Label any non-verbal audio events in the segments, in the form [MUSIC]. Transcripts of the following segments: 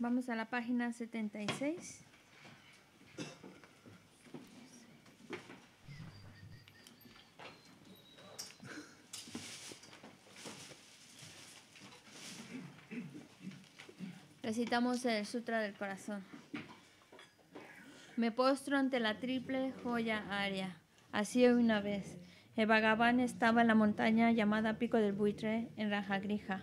Vamos a la página 76. Recitamos el Sutra del Corazón. Me postro ante la triple joya área. Así una vez. El estaba en la montaña llamada Pico del Buitre, en Rajagrija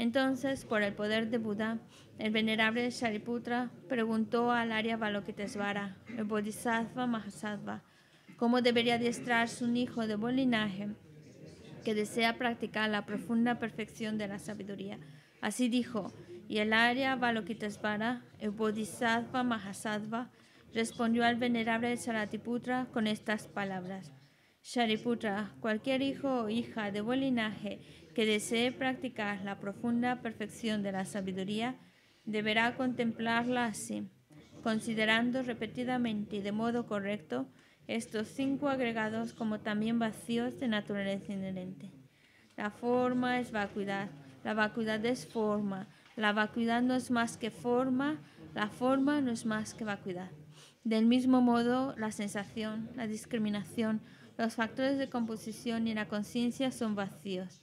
Entonces, por el poder de Buda, el venerable Shariputra preguntó al Arya Balokitesvara, el Bodhisattva Mahasattva, cómo debería adiestrarse un hijo de buen linaje que desea practicar la profunda perfección de la sabiduría. Así dijo, y el Arya Balokitesvara, el Bodhisattva Mahasattva, respondió al venerable Saratiputra con estas palabras. Shariputra, cualquier hijo o hija de buen linaje que desee practicar la profunda perfección de la sabiduría, deberá contemplarla así, considerando repetidamente y de modo correcto estos cinco agregados como también vacíos de naturaleza inherente. La forma es vacuidad, la vacuidad es forma, la vacuidad no es más que forma, la forma no es más que vacuidad. Del mismo modo, la sensación, la discriminación, los factores de composición y la conciencia son vacíos.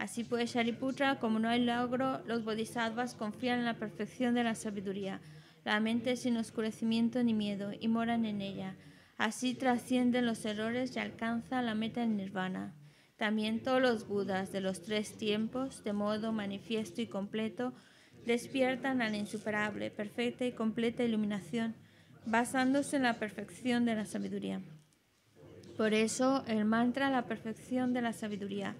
Así pues, Shariputra, como no hay logro, los bodhisattvas confían en la perfección de la sabiduría, la mente sin oscurecimiento ni miedo, y moran en ella. Así trascienden los errores y alcanza la meta en nirvana. También todos los budas de los tres tiempos, de modo manifiesto y completo, despiertan a la insuperable, perfecta y completa iluminación, basándose en la perfección de la sabiduría. Por eso el mantra la perfección de la sabiduría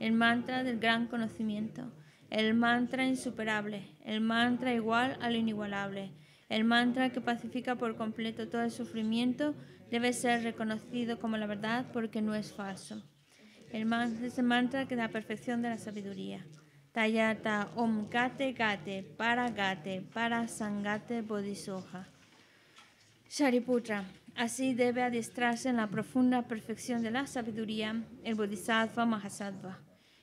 el mantra del gran conocimiento, el mantra insuperable, el mantra igual al inigualable, el mantra que pacifica por completo todo el sufrimiento debe ser reconocido como la verdad porque no es falso. El mantra es mantra que da perfección de la sabiduría. Tayata Om Gate Para Gate Para Sangate Bodhisoja. Shariputra. Así debe adiestrarse en la profunda perfección de la sabiduría el Bodhisattva Mahasattva.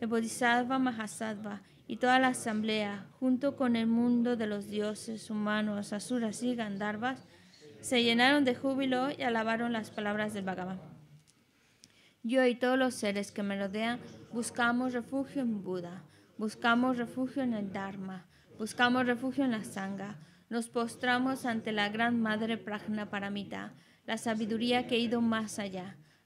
el Bodhisattva Mahasattva y toda la asamblea, junto con el mundo de los dioses humanos, asuras y gandharvas, se llenaron de júbilo y alabaron las palabras del Bhagavan. Yo y todos los seres que me rodean buscamos refugio en Buda, buscamos refugio en el Dharma, buscamos refugio en la Sangha, nos postramos ante la gran Madre Prajna Paramita, la sabiduría que ha ido más allá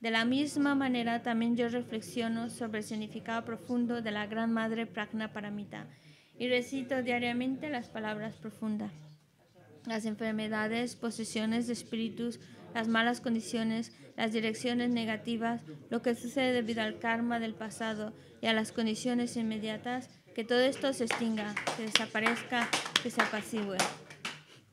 De la misma manera, también yo reflexiono sobre el significado profundo de la Gran Madre Pragna Paramita y recito diariamente las palabras profundas. Las enfermedades, posesiones de espíritus, las malas condiciones, las direcciones negativas, lo que sucede debido al karma del pasado y a las condiciones inmediatas, que todo esto se extinga, que desaparezca, que se apacigüe.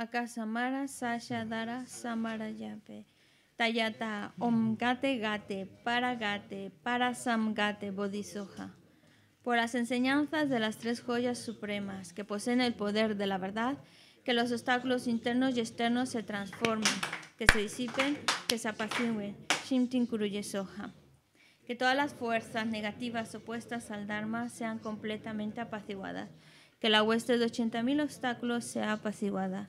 Akasamara Samara Yape Tayata omgate Gate Gate Paragate Parasamgate Bodhisoja. Por las enseñanzas de las tres joyas supremas que poseen el poder de la verdad, que los obstáculos internos y externos se transformen, que se disipen, que se apaciguen, Shimtin Soja Que todas las fuerzas negativas opuestas al Dharma sean completamente apaciguadas. Que la hueste de 80.000 obstáculos sea apaciguada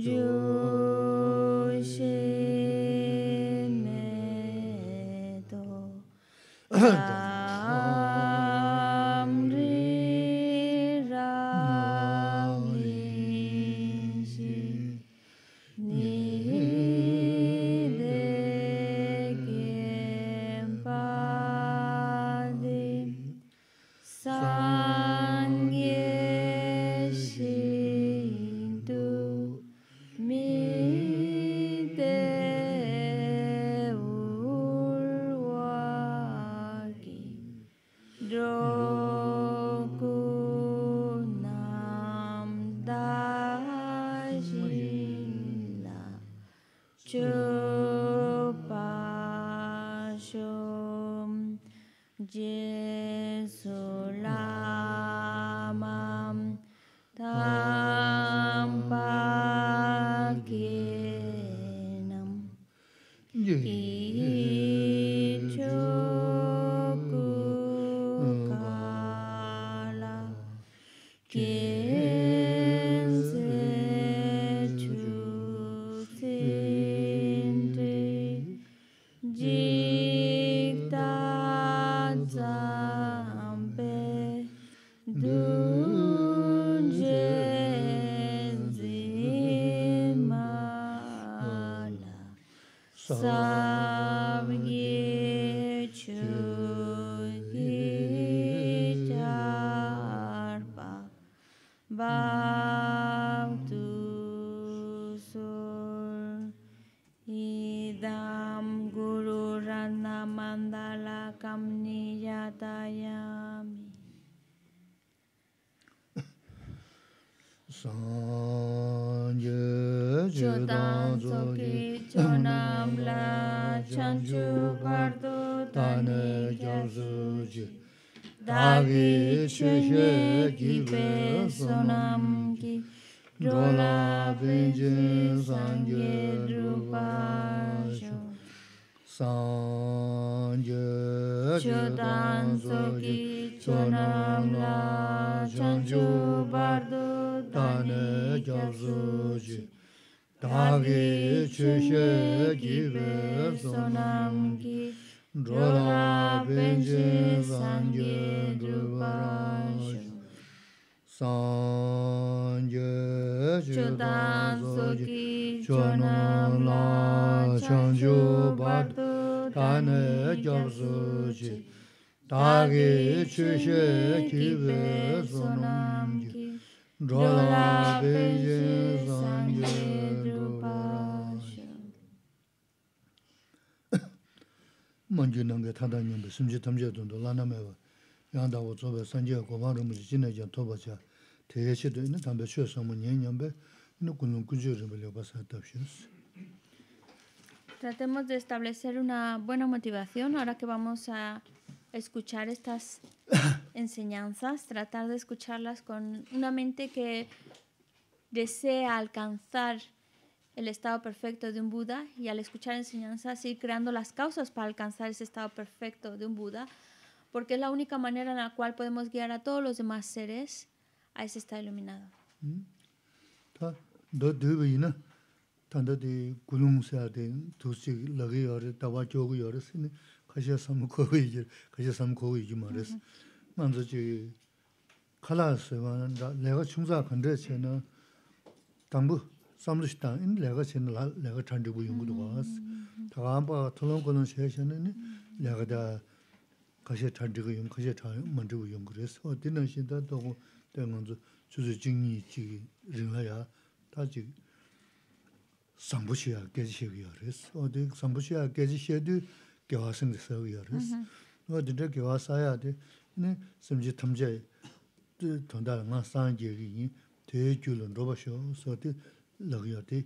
Joshua. 주만 다네 교수지 다기 주해 기베 소남기 로라 벤지 상게 루바쇼 상제 주단소기 조남라 전주 바르 다네 교수지 Dāgī chūshē gībē sōnām gī Rōlā bēnjē sāngyē rūparāshū Sāngyē chūtān sōgī chōnām lā chāngchū bārdu Tāne gyāb sōchī Dāgī chūshē gībē sōnām gī Rōlā bēnjē sāngyē Tratemos de establecer una buena motivación ahora que vamos a escuchar estas [COUGHS] enseñanzas, tratar de escucharlas con una mente que desea alcanzar el estado perfecto de un Buda y al escuchar enseñanzas ir creando las causas para alcanzar ese estado perfecto de un Buda, porque es la única manera en la cual podemos guiar a todos los demás seres a ese estado iluminado. Sāmbudhī 인 ini lāga tsañ ṭaṅ dhī gu yunggu dhuwaa sī. ṭaṅ āpa thulung 가시 sī yá xa nāni nī, lāga dhā kaxaá tsañ dhī gu yung, kaxaá tsañ mañ dhī gu yunggu rī sī. O di nañ sī dhā dhōg dhā ngā dzhū chūdhī jīng yī chī rīnghā ya, lagya 제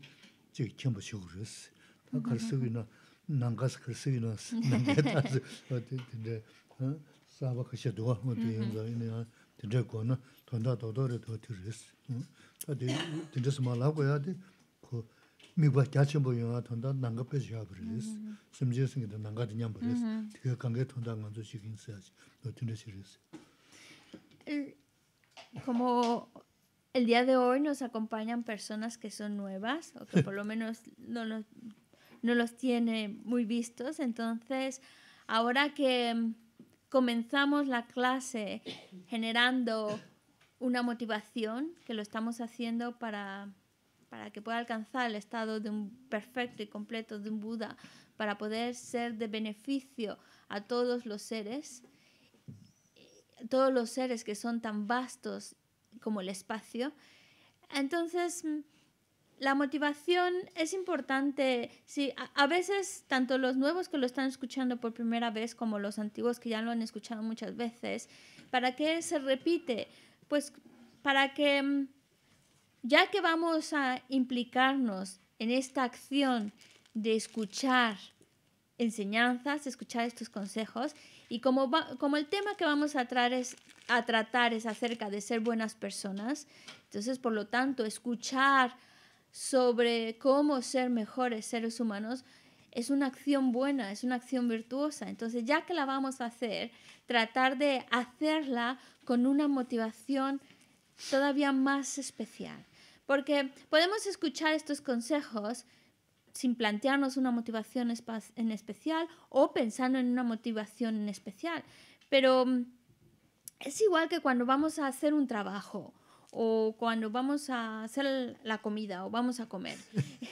chigi kienpa 다 Ta karsigi na, nangas karsigi na, nangay tazi, dinde, saba kasha 돈다 dinde yunza, dinde kwa na, tanda dodo re duwa tiris. Ta dinde sima lagwa ya di, ku mikwa kya chenpo yunga tanda nanga pe shaabiris. Simje kange nganzo shikinsayaji, shiris. Como... El día de hoy nos acompañan personas que son nuevas o que por lo [LAUGHS] menos no los, no tiene muy vistos. Entonces, ahora que mm, comenzamos la clase generando una motivación, que lo estamos haciendo para, que pueda alcanzar el estado de un perfecto y completo de un Buda, para poder ser de beneficio a todos los seres, todos los seres que son tan vastos como el espacio. Entonces, la motivación es importante. si a, a, veces, tanto los nuevos que lo están escuchando por primera vez como los antiguos que ya lo han escuchado muchas veces, ¿para qué se repite? Pues para que, ya que vamos a implicarnos en esta acción de escuchar enseñanzas, escuchar estos consejos. Y como, como el tema que vamos a, traer es, a tratar es acerca de ser buenas personas, entonces, por lo tanto, escuchar sobre cómo ser mejores seres humanos es una acción buena, es una acción virtuosa. Entonces, ya que la vamos a hacer, tratar de hacerla con una motivación todavía más especial. Porque podemos escuchar estos consejos sin plantearnos una motivación en especial o pensando en una motivación en especial. Pero mm, es igual que cuando vamos a hacer un trabajo o cuando vamos a hacer la comida o vamos a comer.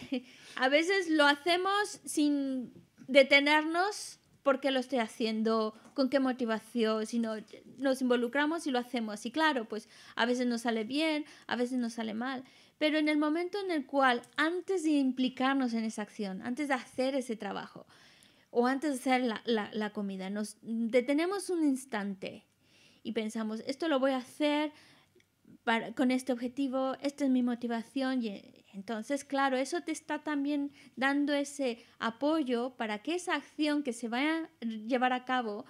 [LAUGHS] a veces lo hacemos sin detenernos porque lo estoy haciendo, con qué motivación, sino nos involucramos y lo hacemos. Y claro, pues a veces nos sale bien, a veces nos sale mal. Pero en el momento en el cual, antes de implicarnos en esa acción, antes de hacer ese trabajo o antes de hacer la, comida, nos detenemos un instante y pensamos, esto lo voy a hacer con este objetivo, esta es mi motivación. Y entonces, claro, eso te está también dando ese apoyo para que esa acción que se vaya a llevar a cabo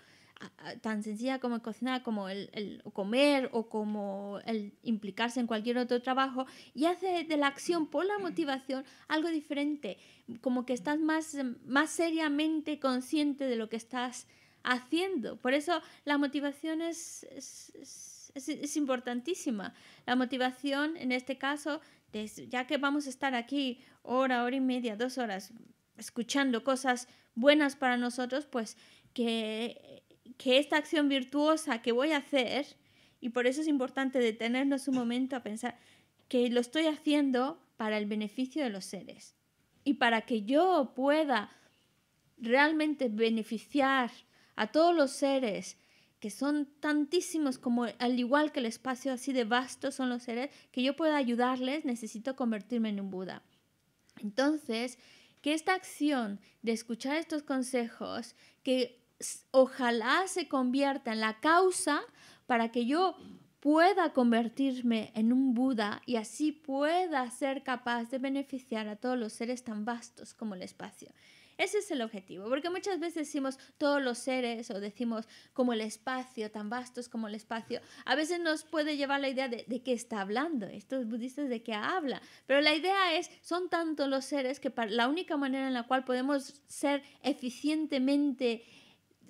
tan sencilla como cocinar, como el, comer o como el implicarse en cualquier otro trabajo y hace de la acción por la mm. motivación algo diferente, como que estás más, más seriamente consciente de lo que estás haciendo. Por eso la motivación es, es, es importantísima. La motivación en este caso, ya que vamos a estar aquí hora, hora y media, dos horas escuchando cosas buenas para nosotros, pues que que esta acción virtuosa que voy a hacer, y por eso es importante detenernos un momento a pensar que lo estoy haciendo para el beneficio de los seres y para que yo pueda realmente beneficiar a todos los seres que son tantísimos como al igual que el espacio así de vasto son los seres, que yo pueda ayudarles, necesito convertirme en un Buda. Entonces, que esta acción de escuchar estos consejos, que ojalá se convierta en la causa para que yo pueda convertirme en un Buda y así pueda ser capaz de beneficiar a todos los seres tan vastos como el espacio. Ese es el objetivo, porque muchas veces decimos todos los seres o decimos como el espacio, tan vastos como el espacio. A veces nos puede llevar la idea de, de qué está hablando, estos budistas de qué habla. Pero la idea es, son tantos los seres que la única manera en la cual podemos ser eficientemente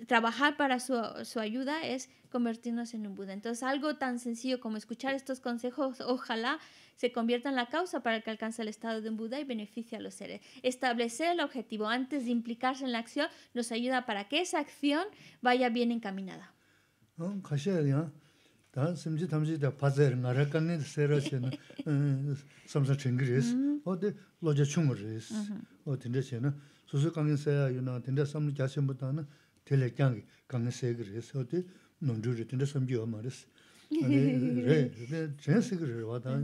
trabajar para su, su, ayuda es convertirnos en un Buda. Entonces, algo tan sencillo como escuchar estos consejos, ojalá se convierta en la causa para que alcance el estado de un Buda y beneficie a los seres. Establecer el objetivo antes de implicarse en la acción nos ayuda para que esa acción vaya bien encaminada. tēlē kiāngi kāngi sēgī rē sō tē nōn rū rē tēndē sōm jīwa mā rē sī. Rē, rē, chēn sēgī rē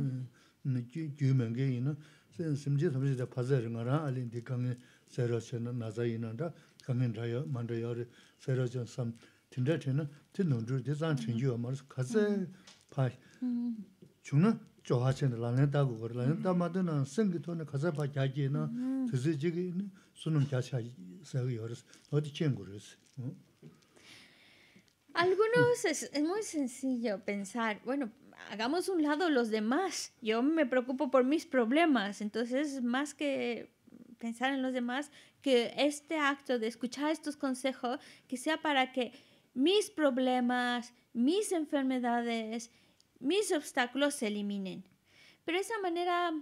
섬 tā jū mēngi yī nō, 파 jī sōm 라네다고 tā pā zē rē ngā rā, alī tē kāngi sē rō chē Algunos es, es, muy sencillo pensar, bueno, hagamos un lado los demás, yo me preocupo por mis problemas, entonces más que pensar en los demás, que este acto de escuchar estos consejos, que sea para que mis problemas, mis enfermedades, mis obstáculos se eliminen. Pero esa manera,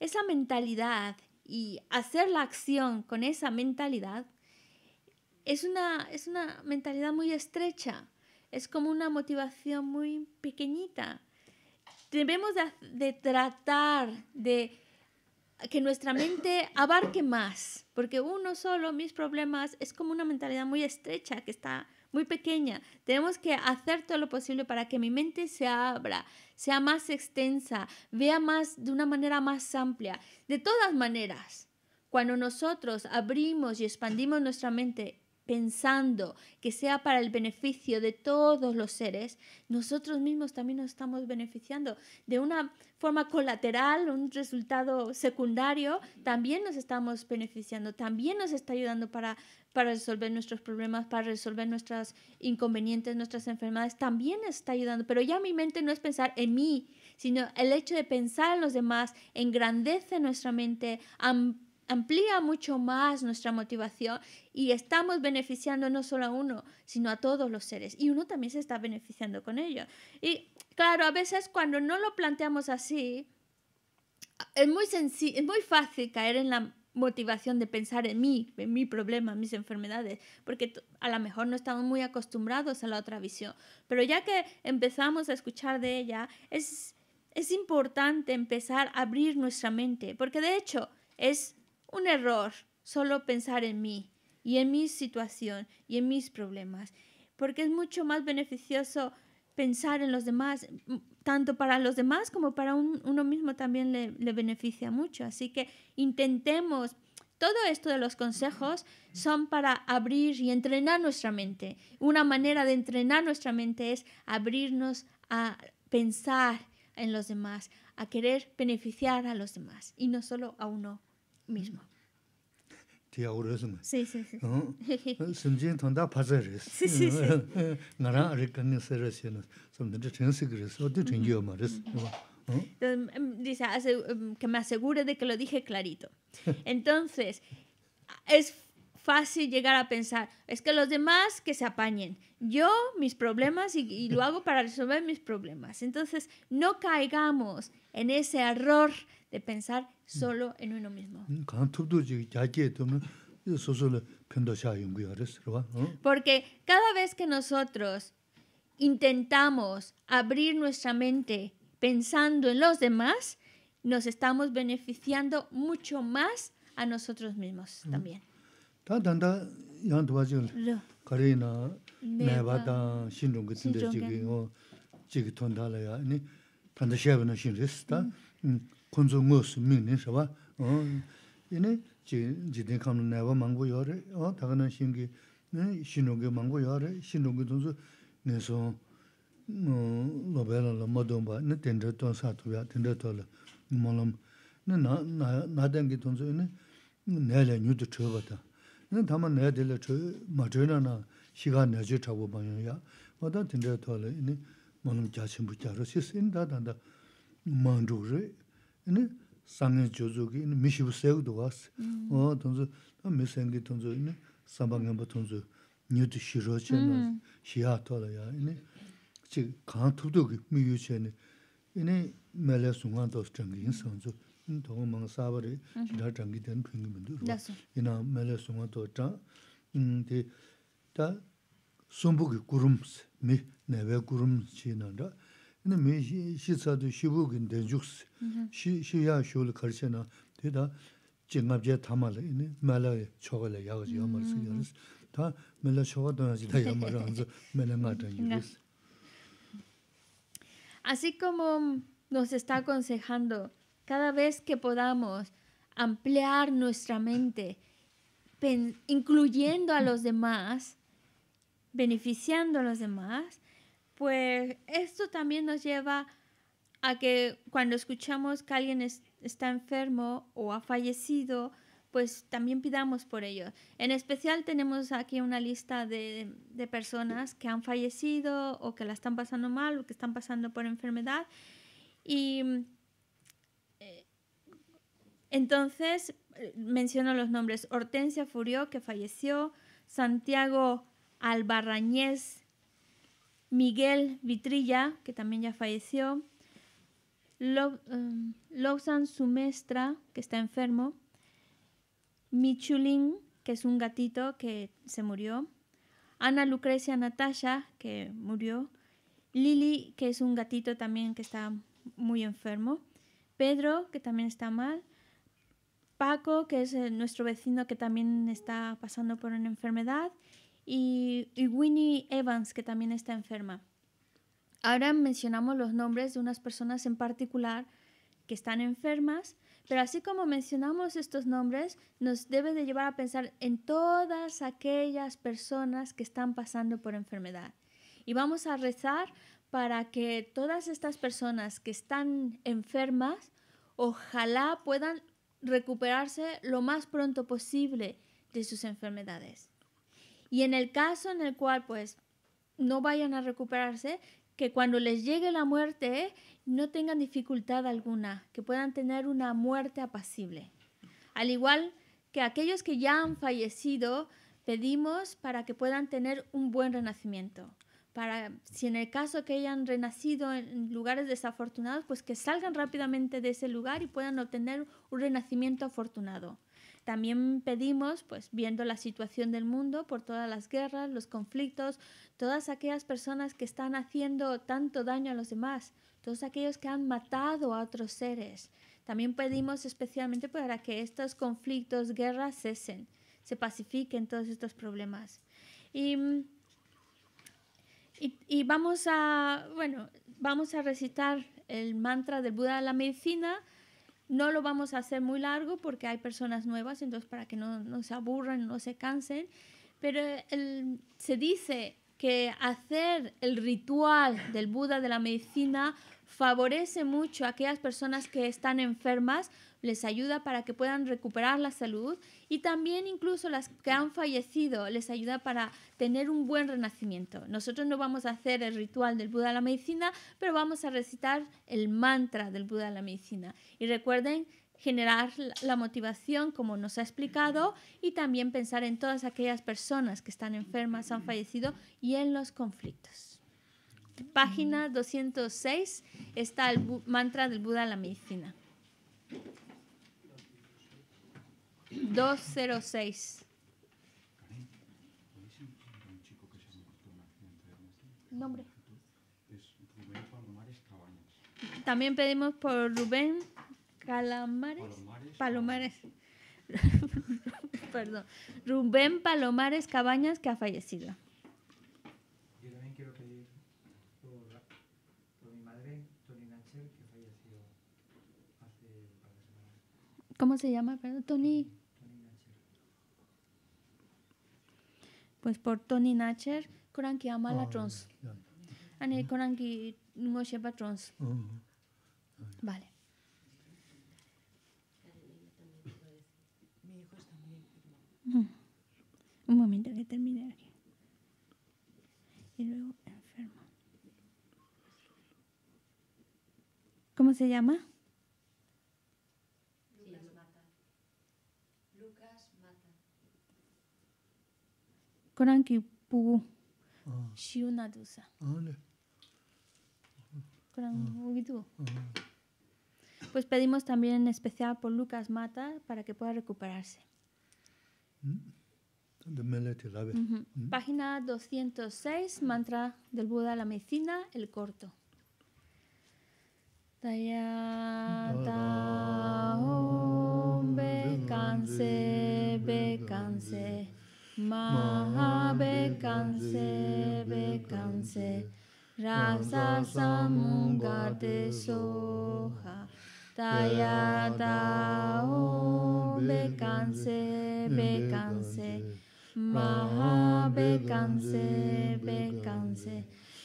esa mentalidad y hacer la acción con esa mentalidad es una, es una mentalidad muy estrecha, es como una motivación muy pequeñita. Debemos tratar de que nuestra mente abarque más, porque uno solo, mis problemas, es como una mentalidad muy estrecha que está muy pequeña. Tenemos que hacer todo lo posible para que mi mente se abra, sea más extensa, vea más de una manera más amplia. De todas maneras, cuando nosotros abrimos y expandimos nuestra mente pensando que sea para el beneficio de todos los seres, nosotros mismos también nos estamos beneficiando. De una forma colateral, un resultado secundario, también nos estamos beneficiando, también nos está ayudando para, para resolver nuestros problemas, para resolver nuestros inconvenientes, nuestras enfermedades, también nos está ayudando. Pero ya mi mente no es pensar en mí, sino el hecho de pensar en los demás engrandece nuestra mente, amplía mucho más nuestra motivación y estamos beneficiando no solo a uno, sino a todos los seres. Y uno también se está beneficiando con ello. Y claro, a veces cuando no lo planteamos así, es muy, es muy fácil caer en la motivación de pensar en mí, en mi problema, en mis enfermedades, porque a lo mejor no estamos muy acostumbrados a la otra visión. Pero ya que empezamos a escuchar de ella, es, es importante empezar a abrir nuestra mente, porque de hecho es un error, solo pensar en mí y en mi situación y en mis problemas, porque es mucho más beneficioso pensar en los demás, mm, tanto para los demás como para uno mismo también le, beneficia mucho. Así que intentemos, todo esto de los consejos son para abrir y entrenar nuestra mente. Una manera de entrenar nuestra mente es abrirnos a pensar en los demás, a querer beneficiar a los demás y no solo a uno mismo. tiya urasuna. sí. sí, sí. Simjin tanda paza res. Si, si, sí. sí, arikani sara siyana, samdanda chinsik res, odi ma res. Dice, em, que me asegure de que lo dije clarito. [LAUGHS] Entonces, es fácil llegar a pensar, es que los demás que se apañen, yo mis problemas y, y lo hago para resolver mis problemas. Entonces, no caigamos en ese error de pensar mm. solo en uno mismo. Porque cada vez que nosotros intentamos abrir nuestra mente pensando en los demás, nos estamos beneficiando mucho más a nosotros mismos mm. también. Khunzu ngus ming ninshawa, yini hm. jidin khamnu naiwa maangu hm, yawari, thakana shingi, shingungi maangu yawari, shingungi tunsu, nesho, hm, nopayala, mado mba, yini tenchaya towa sato ya, tenchaya towa la, maunglam, naa, naa, naa tenki tunsu, yini, nai laya nyutu cho gata, yini tama nai dili cho, maa cho yina naa, shiga naa ini 산에 조조기 ki ini 어 돈서 duwaaxi, oo tanzu, taa mi sange ki tanzu 시로체나 시아토라야 tanzu 지 강투도 che na mm. shihato la yaa, ini chi kaantubdo ki mi 된 che 이나 ini mele sungaantoo tangi 구름스 미 내외 구름 mga Así como nos está aconsejando cada vez que podamos ampliar nuestra mente, incluyendo a los demás, beneficiando a los demás, pues esto también nos lleva a que cuando escuchamos que alguien está enfermo o ha fallecido, pues también pidamos por ello. En especial tenemos aquí una lista de, personas que han fallecido o que la están pasando mal o que están pasando por enfermedad. Y mm, eh, entonces eh, menciono los nombres. Hortensia Furió, que falleció. Santiago Albarrañez, Miguel Vitrilla, que también ya falleció, Lozan em, Sumestra, que está enfermo, Michulin, que es un gatito que se murió, Ana Lucrecia Natasha, que murió, Lili, que es un gatito también que está muy enfermo, Pedro, que también está mal, Paco, que es eh, nuestro vecino que también está pasando por una enfermedad, y, Winnie Evans, que también está enferma. Ahora mencionamos los nombres de unas personas en particular que están enfermas, pero así como mencionamos estos nombres, nos debe de llevar a pensar en todas aquellas personas que están pasando por enfermedad. Y vamos a rezar para que todas estas personas que están enfermas, ojalá puedan recuperarse lo más pronto posible de sus enfermedades. Y en el caso en el cual pues no vayan a recuperarse, que cuando les llegue la muerte no tengan dificultad alguna, que puedan tener una muerte apacible. Al igual que aquellos que ya han fallecido, pedimos para que puedan tener un buen renacimiento. Para si en el caso que hayan renacido en lugares desafortunados, pues que salgan rápidamente de ese lugar y puedan obtener un renacimiento afortunado. También pedimos, pues viendo la situación del mundo por todas las guerras, los conflictos, todas aquellas personas que están haciendo tanto daño a los demás, todos aquellos que han matado a otros seres. También pedimos especialmente para que estos conflictos, guerras cesen, se pacifiquen todos estos problemas. Y, vamos a, bueno, vamos a recitar el mantra del Buda de la medicina no lo vamos a hacer muy largo porque hay personas nuevas, entonces para que no, se aburran, no se cansen, pero el, se dice que hacer el ritual del Buda de la medicina favorece mucho a aquellas personas que están enfermas, les ayuda para que puedan recuperar la salud y también incluso las que han fallecido les ayuda para tener un buen renacimiento. Nosotros no vamos a hacer el ritual del Buda de la medicina, pero vamos a recitar el mantra del Buda de la medicina. Y recuerden generar la motivación, como nos ha explicado, y también pensar en todas aquellas personas que están enfermas, han fallecido y en los conflictos. Página 206 está el mantra del Buda en la medicina. 206. Nombre. También pedimos por Rubén Calamares. Palomares. [LAUGHS] Perdón. Rubén Palomares Cabañas, que ha fallecido. Yo también quiero pedir por, mi madre, Tony Nacher, que ha fallecido hace un par de semanas. ¿Cómo se llama? Perdón, Tony. Pues por Tony Nacher, Coran que ama la trons. Coran que no trons. Vale. Un momento que termine aquí. Y luego enfermo. ¿Cómo se llama? Lucas Mata. Lucas Mata. Ah. Ah. Ah. Pues pedimos también en especial por Lucas Mata para que pueda recuperarse. Mm-hmm. Página 206, Mantra del Buda la Medicina, el corto. da Om Bekanse Bekanse Maha Bekanse Bekanse Rasa Samungate Soha Tayatao, Om Bekanse Bekanse Maha Bekanse Bekanse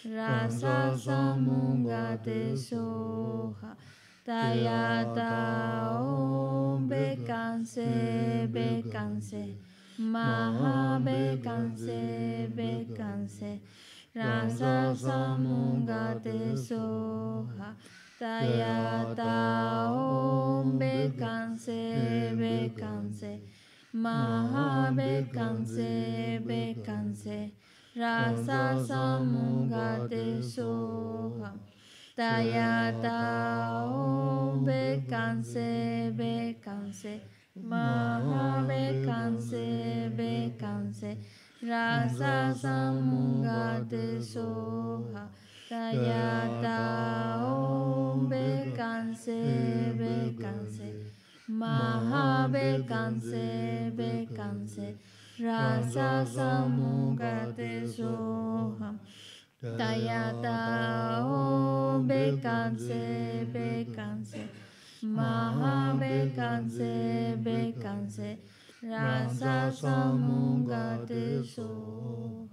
Rasa Samungate Soha Ta Om Bekanse Bekanse Maha Bekanse Bekanse Rasa de Soha Sayata Om Bekanse Bekanse Maha Bekanse Bekanse Rasa Samungate Soham Tayata Om Bekanse Bekanse Maha Bekanse Bekanse Rasa Samungate Soham Sayata Om Bekanse Bekanse Maha Bekanse Bekanse Rasa Samugate Soham Tayata Om Bekanse Bekanse Maha Bekanse Bekanse Rasa Samugate Soham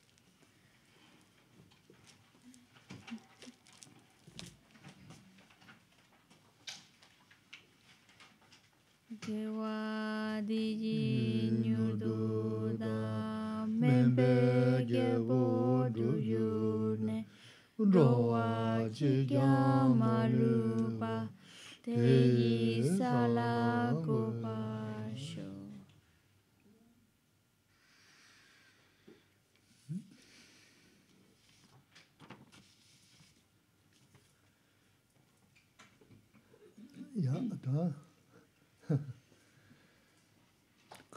gewadi ji nyudoda membaj bodhu yune roajgyamaru pa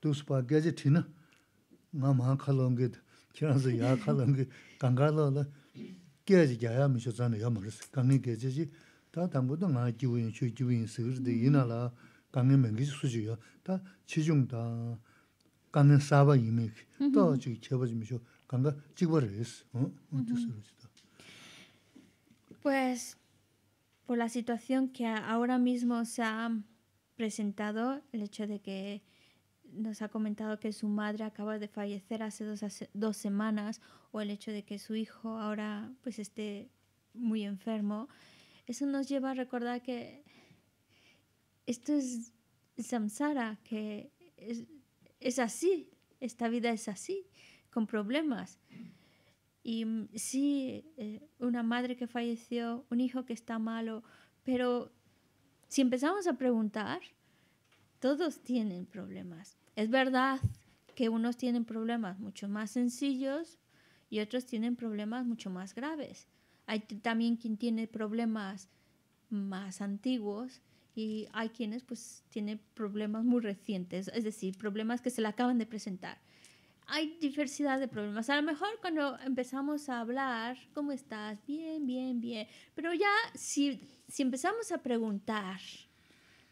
Pues, por la situación que ahora mismo se ha presentado el hecho de que nos ha comentado que su madre acaba de fallecer hace dos, semanas o el hecho de que su hijo ahora pues esté muy enfermo, eso nos lleva a recordar que esto es samsara, que es, así, esta vida es así, con problemas. Y sí, eh, una madre que falleció, un hijo que está malo, pero si empezamos a preguntar, todos tienen problemas. Es verdad que unos tienen problemas mucho más sencillos y otros tienen problemas mucho más graves. Hay también quien tiene problemas más antiguos y hay quienes pues tienen problemas muy recientes, es decir, problemas que se le acaban de presentar. Hay diversidad de problemas. A lo mejor cuando empezamos a hablar, ¿cómo estás? Bien, bien, bien. Pero ya si si empezamos a preguntar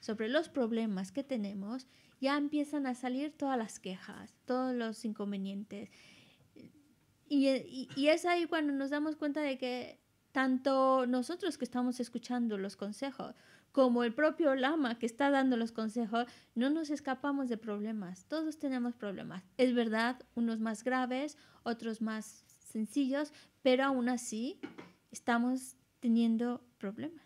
sobre los problemas que tenemos, ya empiezan a salir todas las quejas, todos los inconvenientes. Y, es ahí cuando nos damos cuenta de que tanto nosotros que estamos escuchando los consejos como el propio lama que está dando los consejos, no nos escapamos de problemas. Todos tenemos problemas. Es verdad, unos más graves, otros más sencillos, pero aún así estamos teniendo problemas.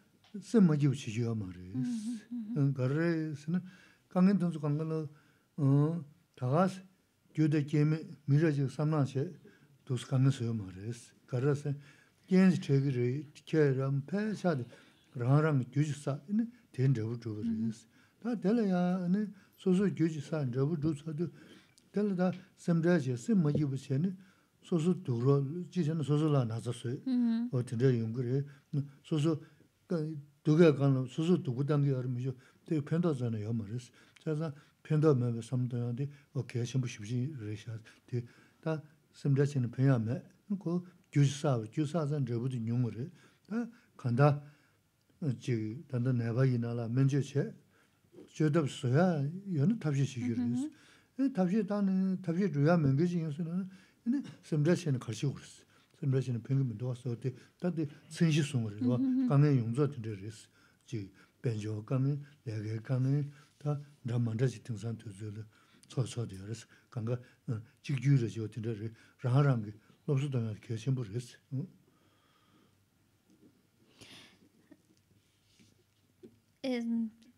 sēmā jīw chī yuwa mā rī sī. Gā rī kāngiñ tōngsū kāngiñ lō, tā gā sī, gyō kāngiñ sī yuwa mā rī sī. Gā rā sī, pē sī. Tā ka dukya ka su su dukudangyo yarmishyo, te pendo zana yaw maris. Tsa zan pendo mawa samdo yaw de, o kaya shenpo shibshin yaw rishya. De taa semrachay na penya maa, koo gyusasaa waa. Gyusasaa zan draabudu nyungwa rishya. Daa kanda jiga danda 그랬어. che, karchi sanrashina pengi mi dhawa sawa te, tate tsenshi sunga riwa, kame yungzwa tinte riz, chi penjiwa kame, lege kame, ta da chi tingsan tu zili, tsawa tsawa diya riz, kanga chik juu riz yo tinte riz, raha rangi, lopsu dhanga kia shimbu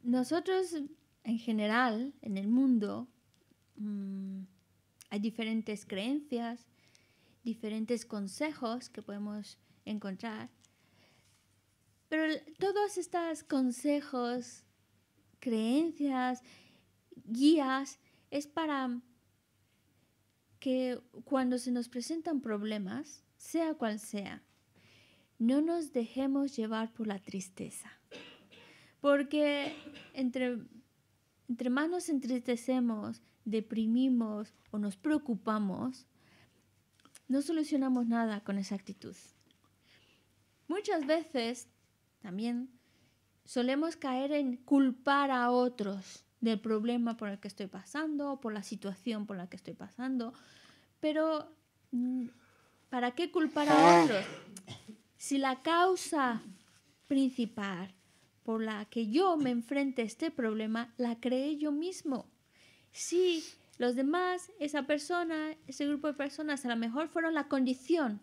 Nosotros, en general, en el mundo, mmm, hay diferentes creencias, diferentes consejos que podemos encontrar. Pero todos estos consejos, creencias, guías, es para que cuando se nos presentan problemas, sea cual sea, no nos dejemos llevar por la tristeza. Porque entre, entre más nos entristecemos, deprimimos o nos preocupamos, no solucionamos nada con esa actitud. Muchas veces también solemos caer en culpar a otros del problema por el que estoy pasando, o por la situación por la que estoy pasando, pero mm, ¿para qué culpar a otros? Si la causa principal por la que yo me enfrente a este problema la creé yo mismo. Sí. Los demás, esa persona, ese grupo de personas, a lo mejor fueron la condición.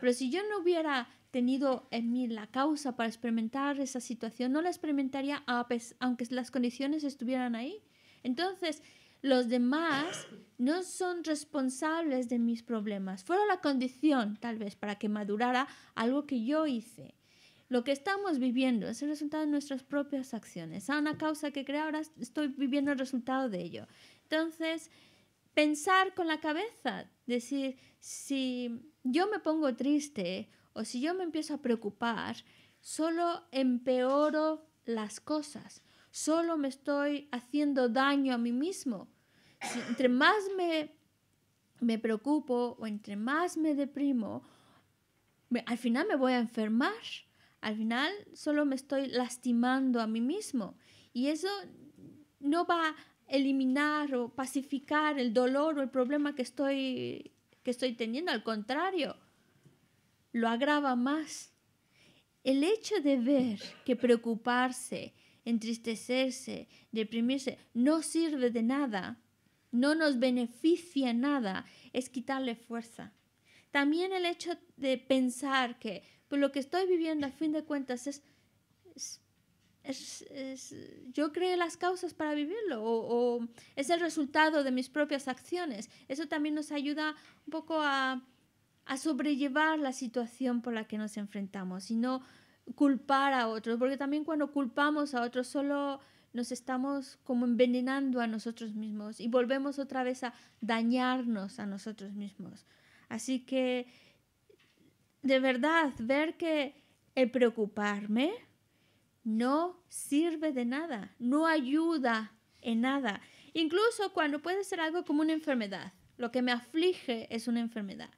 Pero si yo no hubiera tenido en mí la causa para experimentar esa situación, no la experimentaría aunque las condiciones estuvieran ahí. Entonces, los demás no son responsables de mis problemas. Fueron la condición, tal vez, para que madurara algo que yo hice. Lo que estamos viviendo es el resultado de nuestras propias acciones. A una causa que crea, ahora estoy viviendo el resultado de ello. Entonces, pensar con la cabeza, decir, si yo me pongo triste o si yo me empiezo a preocupar, solo empeoro las cosas, solo me estoy haciendo daño a mí mismo. entre más me, me preocupo o entre más me deprimo, al final me voy a enfermar, al final solo me estoy lastimando a mí mismo y eso no va eliminar o pacificar el dolor o el problema que estoy, que estoy teniendo, al contrario, lo agrava más. El hecho de ver que preocuparse, entristecerse, deprimirse, no sirve de nada, no nos beneficia nada, es quitarle fuerza. También el hecho de pensar que pues, lo que estoy viviendo a fin de cuentas es es, yo creé las causas para vivirlo o, es el resultado de mis propias acciones. Eso también nos ayuda un poco a, a, sobrellevar la situación por la que nos enfrentamos y no culpar a otros, porque también cuando culpamos a otros solo nos estamos como envenenando a nosotros mismos y volvemos otra vez a dañarnos a nosotros mismos. Así que, de verdad, ver que el preocuparme, no sirve de nada, no ayuda en nada. Incluso cuando puede ser algo como una enfermedad. Lo que me aflige es una enfermedad.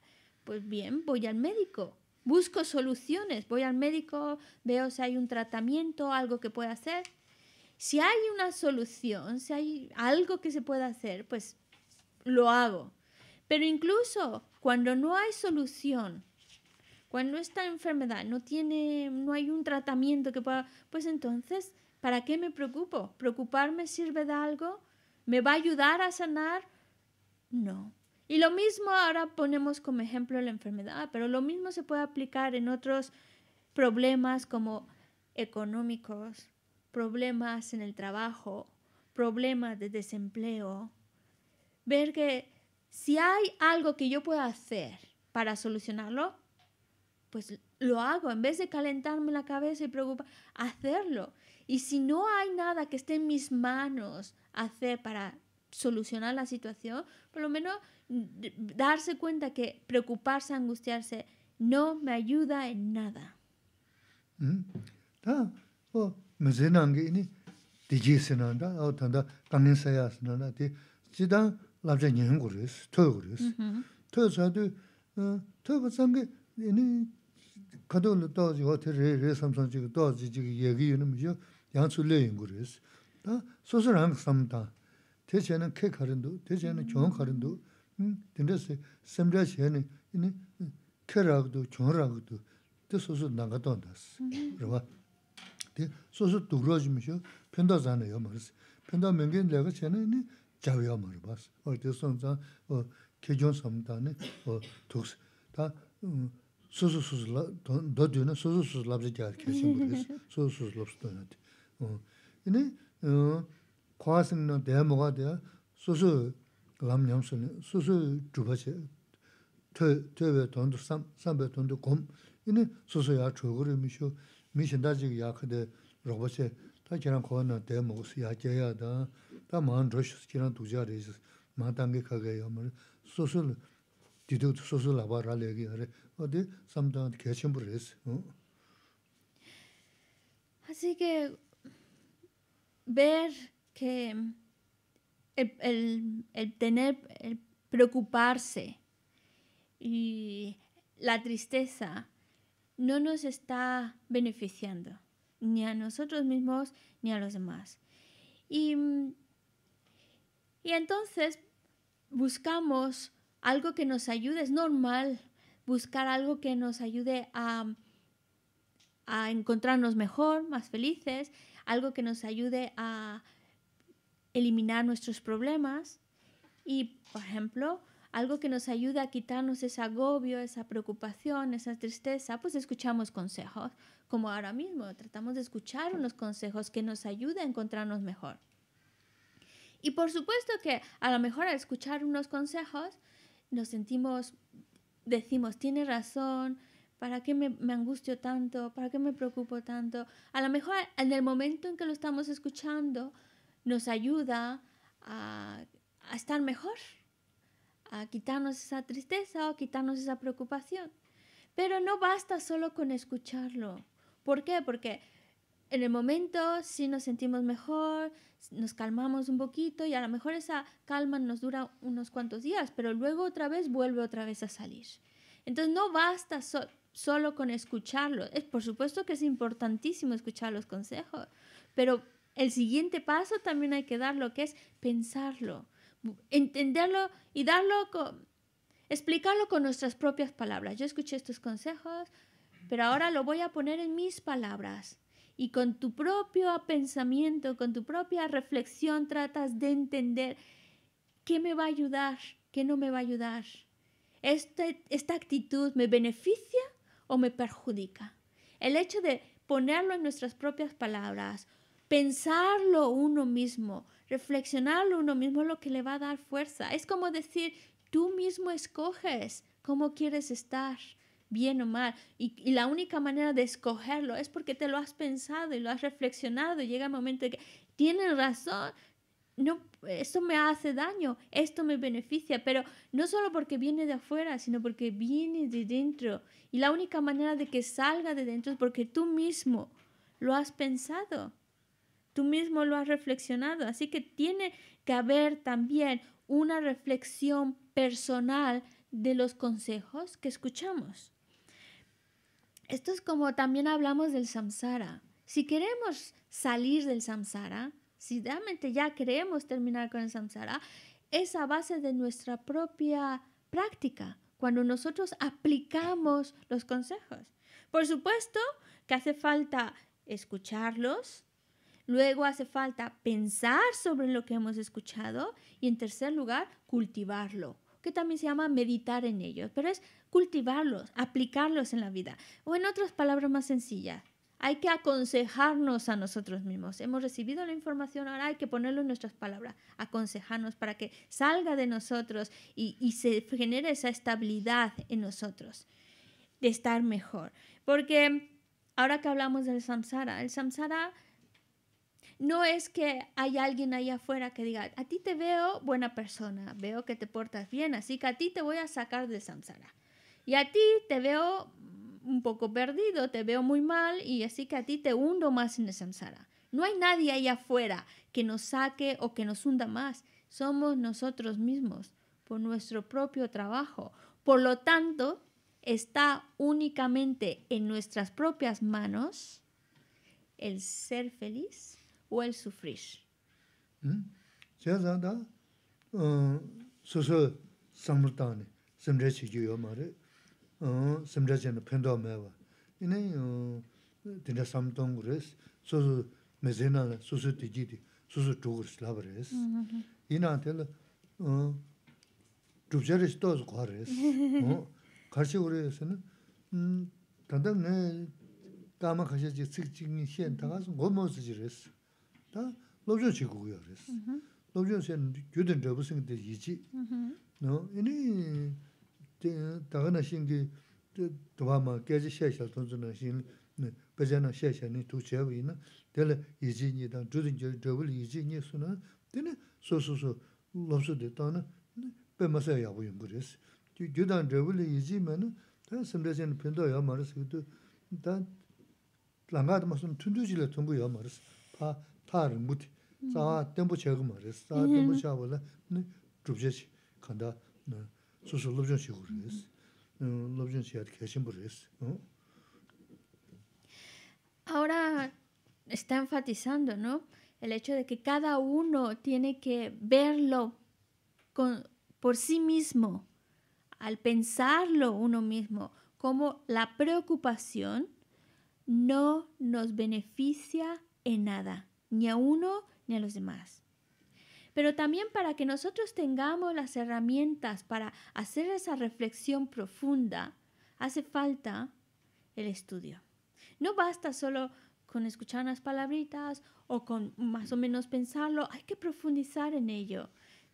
Pues bien, voy al médico, busco soluciones, voy al médico, veo si hay un tratamiento, algo que pueda hacer. Si hay una solución, si hay algo que se pueda hacer, pues lo hago. Pero incluso cuando no hay solución, cuando pues, esta enfermedad no tiene, no hay un tratamiento que pueda, pues entonces, ¿para qué me preocupo? ¿Preocuparme sirve de algo? ¿Me va a ayudar a sanar? No. Y lo mismo ahora ponemos como ejemplo la enfermedad, pero lo mismo se puede aplicar en otros problemas como económicos, problemas en el trabajo, problemas de desempleo. Ver que si hay algo que yo pueda hacer para solucionarlo, pues lo hago, en vez de calentarme la cabeza y preocupar, hacerlo. Y si no hay nada que esté en mis manos hacer para solucionar la situación, por lo menos darse cuenta que preocuparse, angustiarse, no me ayuda en nada. Mm. 카도르 도지 호텔에 레삼선 지또지 얘기 있는 거죠. 양출래 연구를 다 소설한 삼다. 대체는 케 가른도 대체는 좋은 가른도 음 된다서 샘자시에니 이니 케라고도 좋으라고도 또 소소 나가도 안다스. 그러와. 대 소설 두그러지면서 편다잖아요. 말이스. 편다 명견 내가 전에니 자위야 말이 봤어. 어디서 선자 어 개존 삼다네. 어 음, 수수수라 수수 더 되는 수수 계신 분들 수수 수수 어. 근데 어 과승은 대모가 돼 수수 람냠스 수수 주바체 더 더베 돈도 삼 돈도 곰 이네 수수야 저거를 미쇼 미신다지 약한데 로봇에 다 지난 거는 대모스 야제야다 다만 러시스 지난 두자리스 마당게 가게요 뭐 수수를 así que ver que el, el, el tener el preocuparse y la tristeza no nos está beneficiando ni a nosotros mismos ni a los demás y y entonces buscamos algo que nos ayude. Es normal buscar algo que nos ayude a, encontrarnos mejor, más felices, algo que nos ayude a eliminar nuestros problemas y, por ejemplo, algo que nos ayude a quitarnos ese agobio, esa preocupación, esa tristeza, pues escuchamos consejos, como ahora mismo, tratamos de escuchar unos consejos que nos ayuden a encontrarnos mejor. Y por supuesto que a lo mejor al escuchar unos consejos nos sentimos, decimos, tiene razón, ¿para qué me, angustio tanto? ¿Para qué me preocupo tanto? A lo mejor en el momento en que lo estamos escuchando nos ayuda a, a estar mejor, a quitarnos esa tristeza o quitarnos esa preocupación. Pero no basta solo con escucharlo. ¿Por qué? Porque en el momento sí nos sentimos mejor, nos calmamos un poquito y a lo mejor esa calma nos dura unos cuantos días, pero luego otra vez vuelve otra vez a salir. Entonces no basta solo con escucharlo. Es, por supuesto que es importantísimo escuchar los consejos, pero el siguiente paso también hay que dar lo que es pensarlo, entenderlo y darlo, con, explicarlo con nuestras propias palabras. Yo escuché estos consejos, pero ahora lo voy a poner en mis palabras y con tu propio pensamiento, con tu propia reflexión tratas de entender qué me va a ayudar, qué no me va a ayudar. Este, ¿Esta actitud me beneficia o me perjudica? El hecho de ponerlo en nuestras propias palabras, pensarlo uno mismo, reflexionarlo uno mismo es lo que le va a dar fuerza. Es como decir, tú mismo escoges cómo quieres estar, bien o mal. Y, la única manera de escogerlo es porque te lo has pensado y lo has reflexionado. llega el momento de que tienen razón, no, esto me hace daño, esto me beneficia, pero no solo porque viene de afuera, sino porque viene de dentro. Y la única manera de que salga de dentro es porque tú mismo lo has pensado, tú mismo lo has reflexionado. Así que tiene que haber también una reflexión personal de los consejos que escuchamos esto es como también hablamos del samsara. Si queremos salir del samsara, si realmente ya queremos terminar con el samsara, es a base de nuestra propia práctica, cuando nosotros aplicamos los consejos. Por supuesto que hace falta escucharlos, luego hace falta pensar sobre lo que hemos escuchado y en tercer lugar cultivarlo, que también se llama meditar en ello, pero es cultivarlos, aplicarlos en la vida. O en otras palabras más sencillas, hay que aconsejarnos a nosotros mismos. Hemos recibido la información, ahora hay que ponerlo en nuestras palabras, aconsejarnos para que salga de nosotros y, se genere esa estabilidad en nosotros, de estar mejor. Porque ahora que hablamos del samsara, el samsara no es que haya alguien ahí afuera que diga, a ti te veo buena persona, veo que te portas bien, así que a ti te voy a sacar del samsara. Y a ti te veo un poco perdido, te veo muy mal y así que a ti te hundo más en el samsara. No hay nadie ahí afuera que nos saque o que nos hunda más. Somos nosotros mismos por nuestro propio trabajo. Por lo tanto, está únicamente en nuestras propias manos el ser feliz o el sufrir. Mm-hmm. 심지어 전에 편도 매워. 이네 진짜 삼동 그래서 소소 메제나 소소 뒤지디 소소 두그스 라브레스. 어 두저리스 또 거레스. 어 같이 우리에서는 음 단단 다만 까마 가셔지 측징이 시엔 다가서 고모스지레스. 다 로저 지구고요. 로저 선 규든 접으신 데 이지. 너 이니 dāgā nā shīng kī dhwā mā gāchī shēshā tōnsu nā shīng bācā nā shēshā nī tū chēwa yī na dēlā yī jī nī dāng dhū dhīng chēwa dhōbu lī yī jī nī sū na dē nā sō sō 템포 lō sō dē tā na bē mā sā yī jī sīm Eh, Ahora está enfatizando, El hecho de que cada uno tiene que verlo por sí mismo, al pensarlo uno mismo, como la preocupación no nos beneficia en nada, ni a uno ni a los demás pero también para que nosotros tengamos las herramientas para hacer esa reflexión profunda, hace falta el estudio. No basta solo con escuchar unas palabritas o con más o menos pensarlo, hay que profundizar en ello.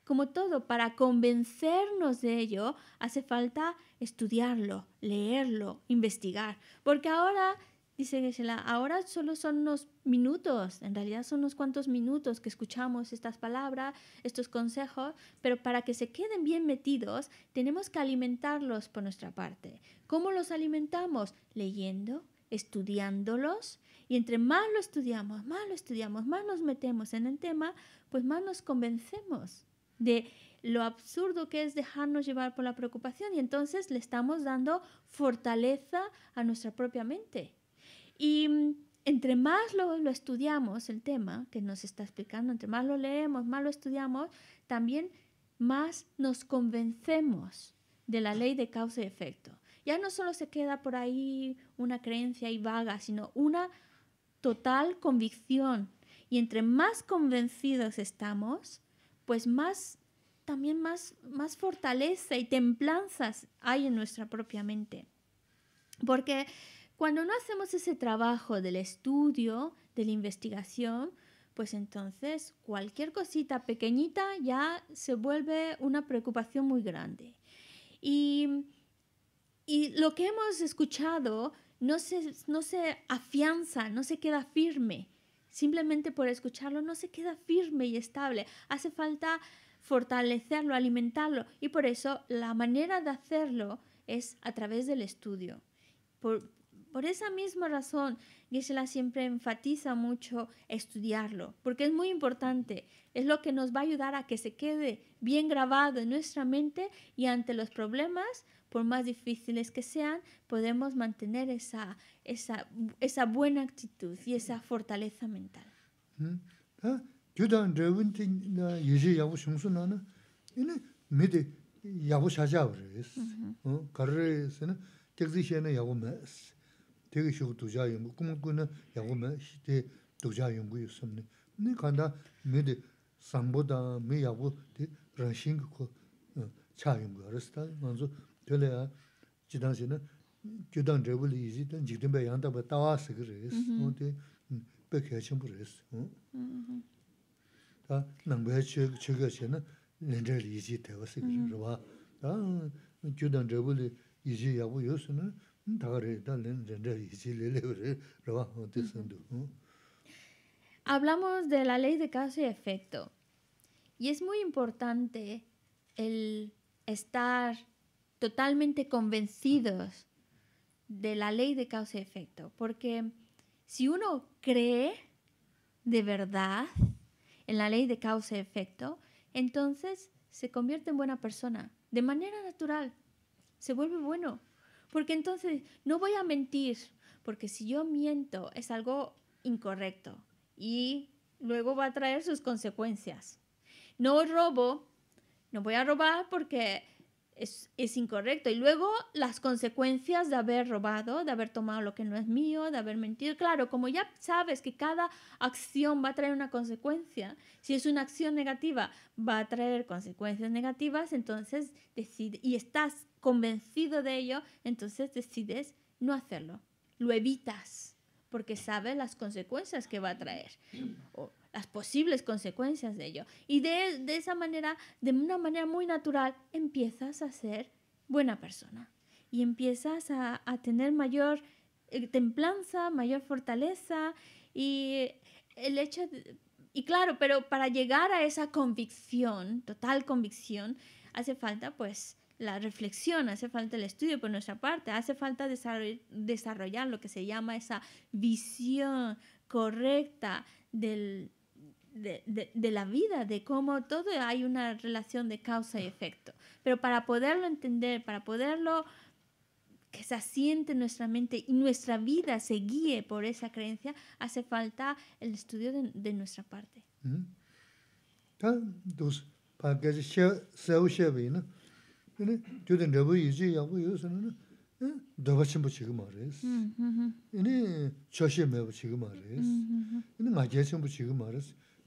Como todo, para convencernos de ello hace falta estudiarlo, leerlo, investigar, porque ahora Dice que ahora solo son unos minutos, en realidad son unos cuantos minutos que escuchamos estas palabras, estos consejos, pero para que se queden bien metidos, tenemos que alimentarlos por nuestra parte. ¿Cómo los alimentamos? Leyendo, estudiándolos, y entre más lo estudiamos, más lo estudiamos, más nos metemos en el tema, pues más nos convencemos de lo absurdo que es dejarnos llevar por la preocupación y entonces le estamos dando fortaleza a nuestra propia mente y mm, entre más lo, estudiamos, el tema que nos está explicando, entre más lo leemos, más lo estudiamos, también más nos convencemos de la ley de causa y efecto. Ya no solo se queda por ahí una creencia y vaga, sino una total convicción. Y entre más convencidos estamos, pues más también más, más fortaleza y templanzas hay en nuestra propia mente. Porque cuando no hacemos ese trabajo del estudio, de la investigación, pues entonces cualquier cosita pequeñita ya se vuelve una preocupación muy grande. Y, y lo que hemos escuchado no se, no se afianza, no se queda firme. Simplemente por escucharlo no se queda firme y estable. Hace falta fortalecerlo, alimentarlo. Y por eso la manera de hacerlo es a través del estudio. Por, por esa misma razón, Geshe-la siempre enfatiza mucho estudiarlo, porque es muy importante, es lo que nos va a ayudar a que se quede bien grabado en nuestra mente y ante los problemas, por más difíciles que sean, podemos mantener esa, esa, esa buena actitud y esa fortaleza mental. 되게 쇼 두자 연구 꿈꾸는 야구면 시대 두자 연구 있었네. 네 간다 미디 상보다 미야구 디 러싱 그 차용 거 알았다. 먼저 되려야 지단시는 교당 레벨이 이지든 지금 배 양다 봐 따와서 그래. 어디 백해 전부 그랬어. 응. 다 능배 최 최거시는 렌저 이지 되었어 그러와. 다 교당 레벨이 이지 야구 요소는 Hablamos de la ley de causa y efecto. Y es muy importante el estar totalmente convencidos de la ley de causa y efecto. Porque si uno cree de verdad en la ley de causa y efecto, entonces se convierte en buena persona de manera natural. Se vuelve bueno porque entonces no voy a mentir, porque si yo miento es algo incorrecto y luego va a traer sus consecuencias. No robo, no voy a robar porque es, incorrecto. Y luego las consecuencias de haber robado, de haber tomado lo que no es mío, de haber mentido. Claro, como ya sabes que cada acción va a traer una consecuencia, si es una acción negativa, va a traer consecuencias negativas, entonces decide, y estás convencido de ello, entonces decides no hacerlo. Lo evitas porque sabes las consecuencias que va a traer las posibles consecuencias de ello. Y de, esa manera, de una manera muy natural, empiezas a ser buena persona y empiezas a, tener mayor eh, templanza, mayor fortaleza y el hecho y claro, pero para llegar a esa convicción, total convicción, hace falta pues la reflexión, hace falta el estudio por nuestra parte, hace falta desarrollar lo que se llama esa visión correcta del, de, la vida, de cómo todo hay una relación de causa y efecto. Pero para poderlo entender, para poderlo que se asiente en nuestra mente y nuestra vida se guíe por esa creencia, hace falta el estudio de, nuestra parte.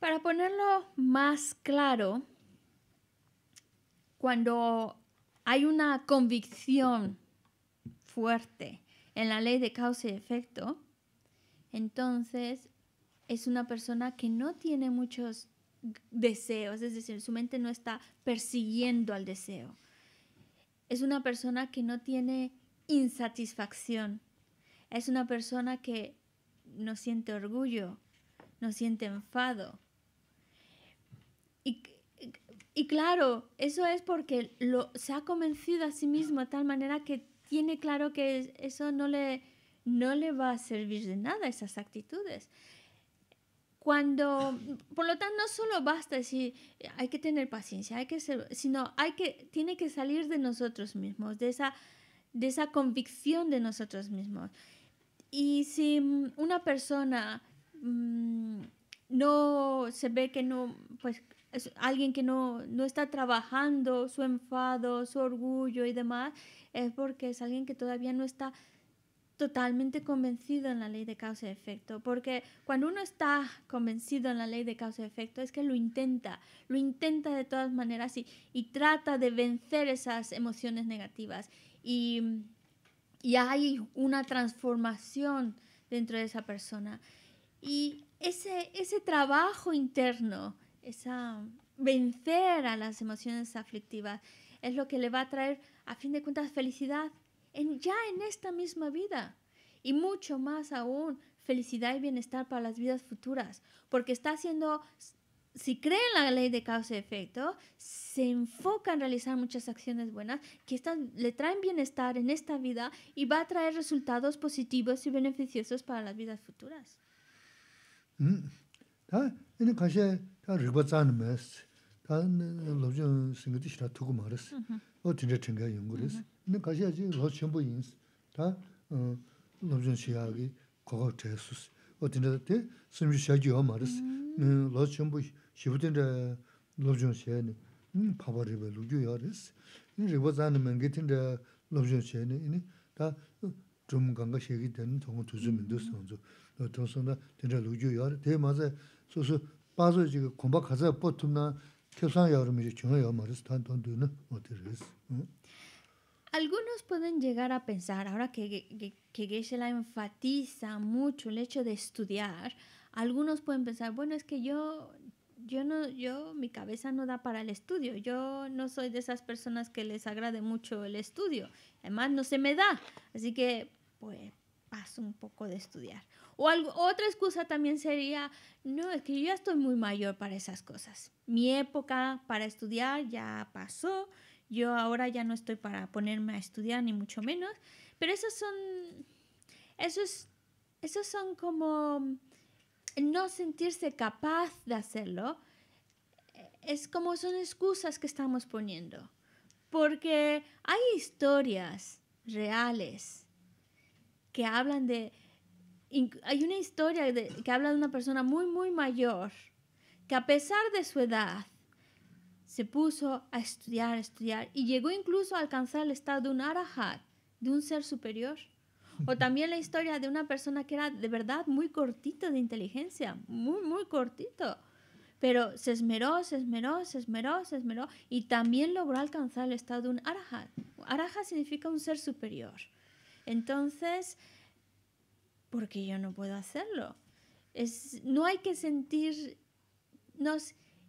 Para ponerlo más claro, cuando hay una convicción fuerte en la ley de causa y efecto, entonces es una persona que no tiene muchos deseos, es decir, su mente no está persiguiendo al deseo es una persona que no tiene insatisfacción, es una persona que no siente orgullo, no siente enfado. Y, claro, eso es porque se ha convencido a sí mismo de tal manera que tiene claro que eso no le, no le va a servir de nada, esas actitudes. Cuando, por lo tanto, no solo basta decir hay que tener paciencia, hay que sino hay que, tiene que salir de nosotros mismos, de esa, de esa convicción de nosotros mismos. Y si mm, una persona mm, no se ve que no, pues es alguien que no, no, está trabajando su enfado, su orgullo y demás, es porque es alguien que todavía no está totalmente convencido en la ley de causa y efecto, porque cuando uno está convencido en la ley de causa y efecto es que lo intenta, lo intenta de todas maneras y, trata de vencer esas emociones negativas y, hay una transformación dentro de esa persona. Y ese, ese trabajo interno, esa vencer a las emociones aflictivas, es lo que le va a traer, a fin de cuentas, felicidad ya en esta misma vida. Y mucho más aún, felicidad y bienestar para las vidas futuras, porque está haciendo, si cree en la ley de causa y efecto, se enfoca en realizar muchas acciones buenas que están, le traen bienestar en esta vida y va a traer resultados positivos y beneficiosos para las vidas futuras. 또 진짜 증가 연구를 했어. 근데 가시 아직 더 전부 인스. 다 어, 로전 시야기 고각 대수. 어디나데 숨이 시야기 음, 더 전부 시부터 로전 시야네. 음, 파버리벨 로전 요레스. 이 리버자는 맹게든데 로전 시야네. 이니 다 좀가가 시야기 정도 두즈면도 선조. 더 더선다 진짜 로전 요레. 소소 빠서 지금 공부 가서 버튼나 Algunos pueden llegar a pensar, ahora que, que, la enfatiza mucho el hecho de estudiar, algunos pueden pensar, bueno, es que yo, yo no, yo, mi cabeza no da para el estudio, yo no soy de esas personas que les agrade mucho el estudio, además no se me da, así que pues paso un poco de estudiar. O otra excusa también sería, no, es que yo ya estoy muy mayor para esas cosas. Mi época para estudiar ya pasó, yo ahora ya no estoy para ponerme a estudiar, ni mucho menos. Pero esos son, esos son como no sentirse capaz de hacerlo. Es como son excusas que estamos poniendo. Porque hay historias reales que hablan de hay una historia que habla de una persona muy, muy mayor que a pesar de su edad se puso a estudiar, a estudiar y llegó incluso a alcanzar el estado de un arahat, de un ser superior. O también la historia de una persona que era de verdad muy cortito de inteligencia, muy, muy cortito. Pero se esmeró, se esmeró, se esmeró, se esmeró y también logró alcanzar el estado de un arahat. Arahat significa un ser superior. Entonces, porque yo no puedo hacerlo. Es, no hay que sentirnos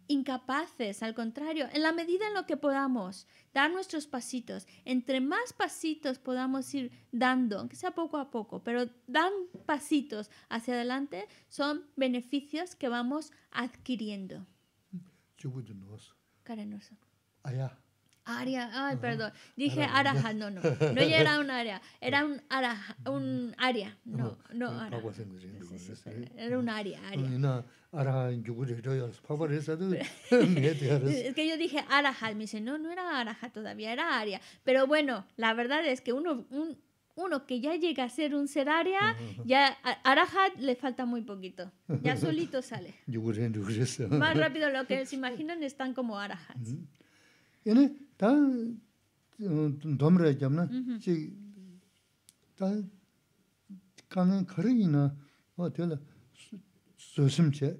incapaces, al contrario, en la medida en lo que podamos dar nuestros pasitos, entre más pasitos podamos ir dando, aunque sea poco a poco, pero dan pasitos hacia adelante, son beneficios que vamos adquiriendo. Allá área, ay, perdón, dije araja, no, no, no era un área, era un, araja, un área, no, no, área. era un área, [LAUGHS] es que yo dije araja, me dice, no, no era araja todavía, era área, pero bueno, la verdad es que uno, uno que ya llega a ser un ser área, ya Araja le falta muy poquito. Ya [LAUGHS] solito sale. Más rápido lo que se imaginan están como ¿Viene? 다 tōm rāy chyam 가는 chī kāngā kharī na, o tēla sūsīṃ chay,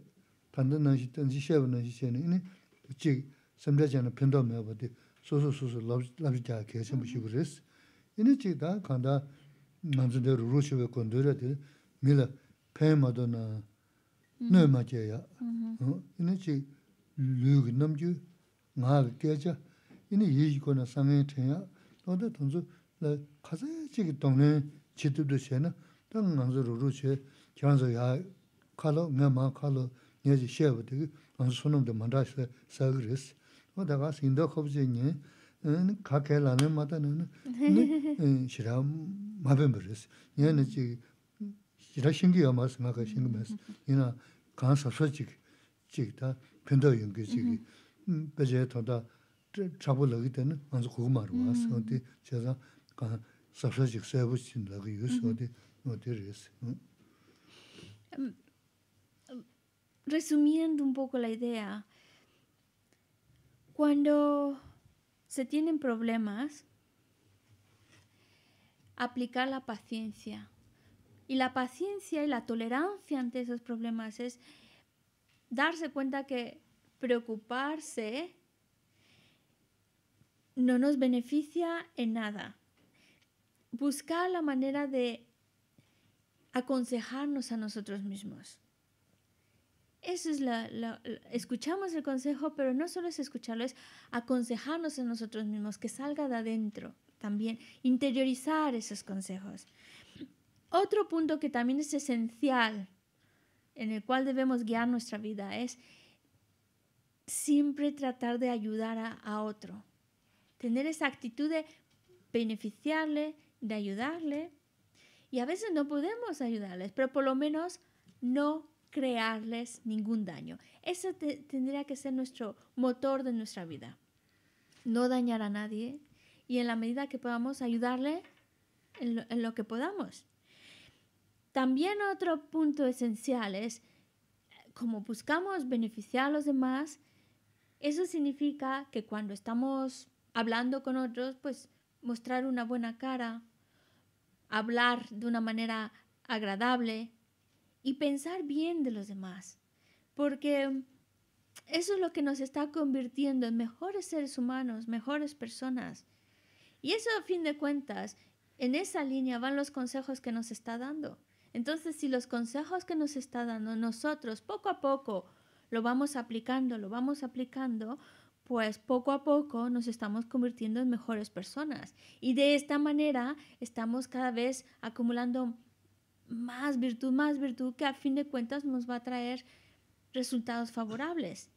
tānta nāshī, tānta shī shay pa nāshī shay na, inā chī samchā chay na pindō mēwa, sūsū sūsū labhijā kēsā mūshī gūrīs, inā chī tā 넘주 mānsa 이니 yī kō na 너도 tēngyā, 나 tā tōngzu kāsa yā chī kī tōngni chī 칼로 tū 칼로 na, tō ngānsi rū rū chē, kī rānsi yā kāla, ngā ma kāla, yā chī shē wā tī kī, ngānsi sōnā mdā māntā sā sā kī rī sī, tō tā kā chabu lagi anzu marwa esa chin lagi odi Resumiendo un poco la idea, cuando se tienen problemas, aplicar la paciencia. Y la paciencia y la tolerancia ante esos problemas es darse cuenta que preocuparse no nos beneficia en nada. Buscar la manera de aconsejarnos a nosotros mismos. es escuchamos el consejo, pero no solo es escucharlo, es aconsejarnos a nosotros mismos, que salga de adentro también, interiorizar esos consejos. Otro punto que también es esencial, en el cual debemos guiar nuestra vida, es siempre tratar de ayudar a otro tener esa actitud de beneficiarle, de ayudarle. Y a veces no podemos ayudarles, pero por lo menos no crearles ningún daño. Eso tendría que ser nuestro motor de nuestra vida. No dañar a nadie y en la medida que podamos ayudarle en lo, en lo que podamos. También otro punto esencial es, como buscamos beneficiar a los demás, eso significa que cuando estamos hablando con otros, pues mostrar una buena cara, hablar de una manera agradable y pensar bien de los demás, porque eso es lo que nos está convirtiendo en mejores seres humanos, mejores personas. Y eso a fin de cuentas, en esa línea van los consejos que nos está dando. Entonces, si los consejos que nos está dando nosotros poco a poco lo vamos aplicando, lo vamos aplicando, pues poco a poco nos estamos convirtiendo en mejores personas. Y de esta manera estamos cada vez acumulando más virtud, más virtud, que a fin de cuentas nos va a traer resultados favorables.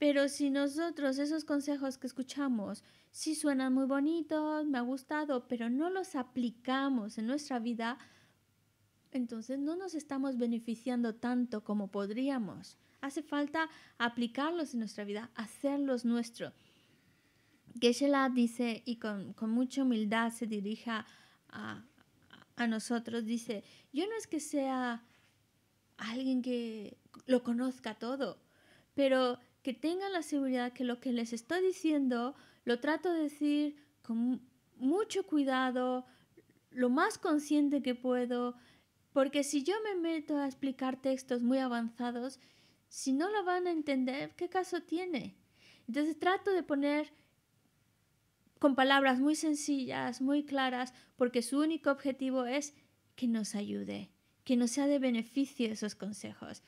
Pero si nosotros esos consejos que escuchamos, si suenan muy bonitos, me ha gustado, pero no los aplicamos en nuestra vida, entonces no nos estamos beneficiando tanto como podríamos. Hace falta aplicarlos en nuestra vida, hacerlos nuestro. Geshe-la dice, y con, mucha humildad se dirija a, a nosotros, dice, yo no es que sea alguien que lo conozca todo, pero que tengan la seguridad que lo que les estoy diciendo lo trato de decir con mucho cuidado, lo más consciente que puedo, porque si yo me meto a explicar textos muy avanzados, si no lo van a entender, ¿qué caso tiene? Entonces trato de poner con palabras muy sencillas, muy claras, porque su único objetivo es que nos ayude, que nos sea de beneficio esos consejos.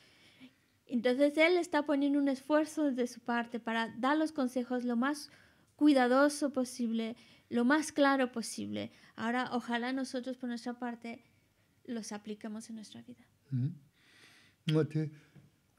Entonces él está poniendo un esfuerzo de su parte para dar los consejos lo más cuidadoso posible, lo más claro posible. Ahora, ojalá nosotros por nuestra parte los apliquemos en nuestra vida.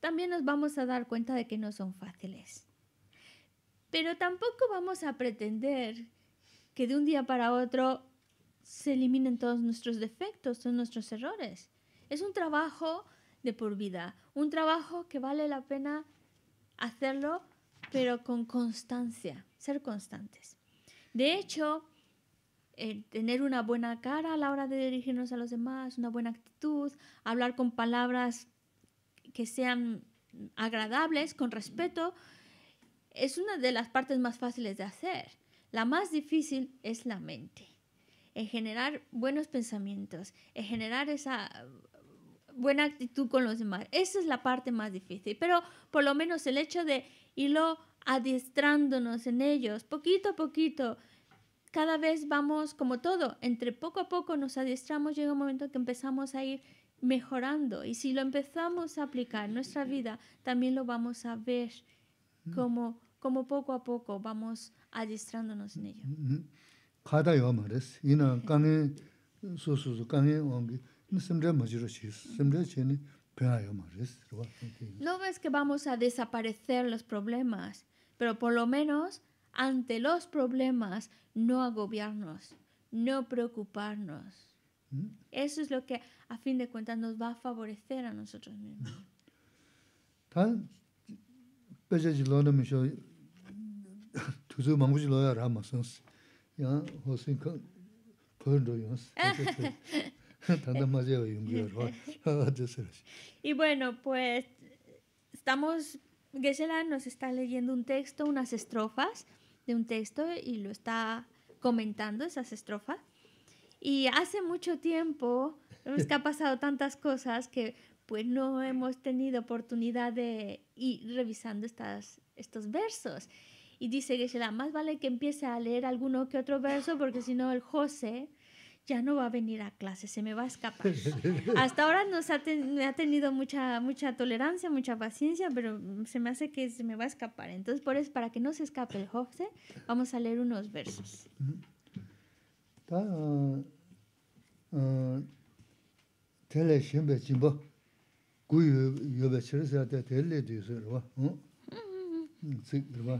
también nos vamos a dar cuenta de que no son fáciles. Pero tampoco vamos a pretender que de un día para otro se eliminen todos nuestros defectos, todos nuestros errores. Es un trabajo de por vida, un trabajo que vale la pena hacerlo, pero con constancia, ser constantes. De hecho, tener una buena cara a la hora de dirigirnos a los demás, una buena actitud, hablar con palabras que sean agradables, con respeto, es una de las partes más fáciles de hacer. La más difícil es la mente, en generar buenos pensamientos, en generar esa buena actitud con los demás. Esa es la parte más difícil, pero por lo menos el hecho de irlo adiestrándonos en ellos, poquito a poquito, cada vez vamos como todo, entre poco a poco nos adiestramos, llega un momento que empezamos a ir mejorando. Y si lo empezamos a aplicar en nuestra vida, también lo vamos a ver mm. como, como poco a poco vamos adiestrándonos en ello. Mm, mm, no ves que vamos a desaparecer los problemas, pero por lo menos ante los problemas no agobiarnos, no preocuparnos. Eso es lo que a fin de cuentas nos va a favorecer a nosotros mismos. y bueno, pues estamos, Gesela nos está leyendo un texto, unas estrofas de un texto y lo está comentando esas estrofas. Y hace mucho tiempo nos que ha pasado tantas cosas que pues no hemos tenido oportunidad de ir revisando estas, estos versos. Y dice que la más vale que empiece a leer alguno que otro verso porque si no el José ya no va a venir a clase, se me va a escapar. [LAUGHS] Hasta ahora nos ha, ha, tenido mucha, mucha tolerancia, mucha paciencia, pero se me hace que se me va a escapar. Entonces, por eso, para que no se escape el José, vamos a leer unos versos. Mm. Tā tēlē shēnbē jīmbō gu yōbē chirisā tē tēlē tū yusō rwa. Tsik rwa.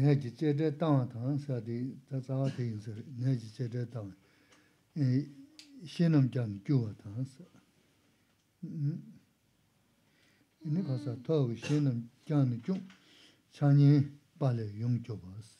Nē jī chē tē tāwa tāng sā tē tā tsāwa tē yusō rwa. Nē jī chē tē tāwa. Shēnam jāng gyūwa tāng sā. Nē kā sā tōgu shēnam jāng gyūng chānyē pālē yōng gyōba sā.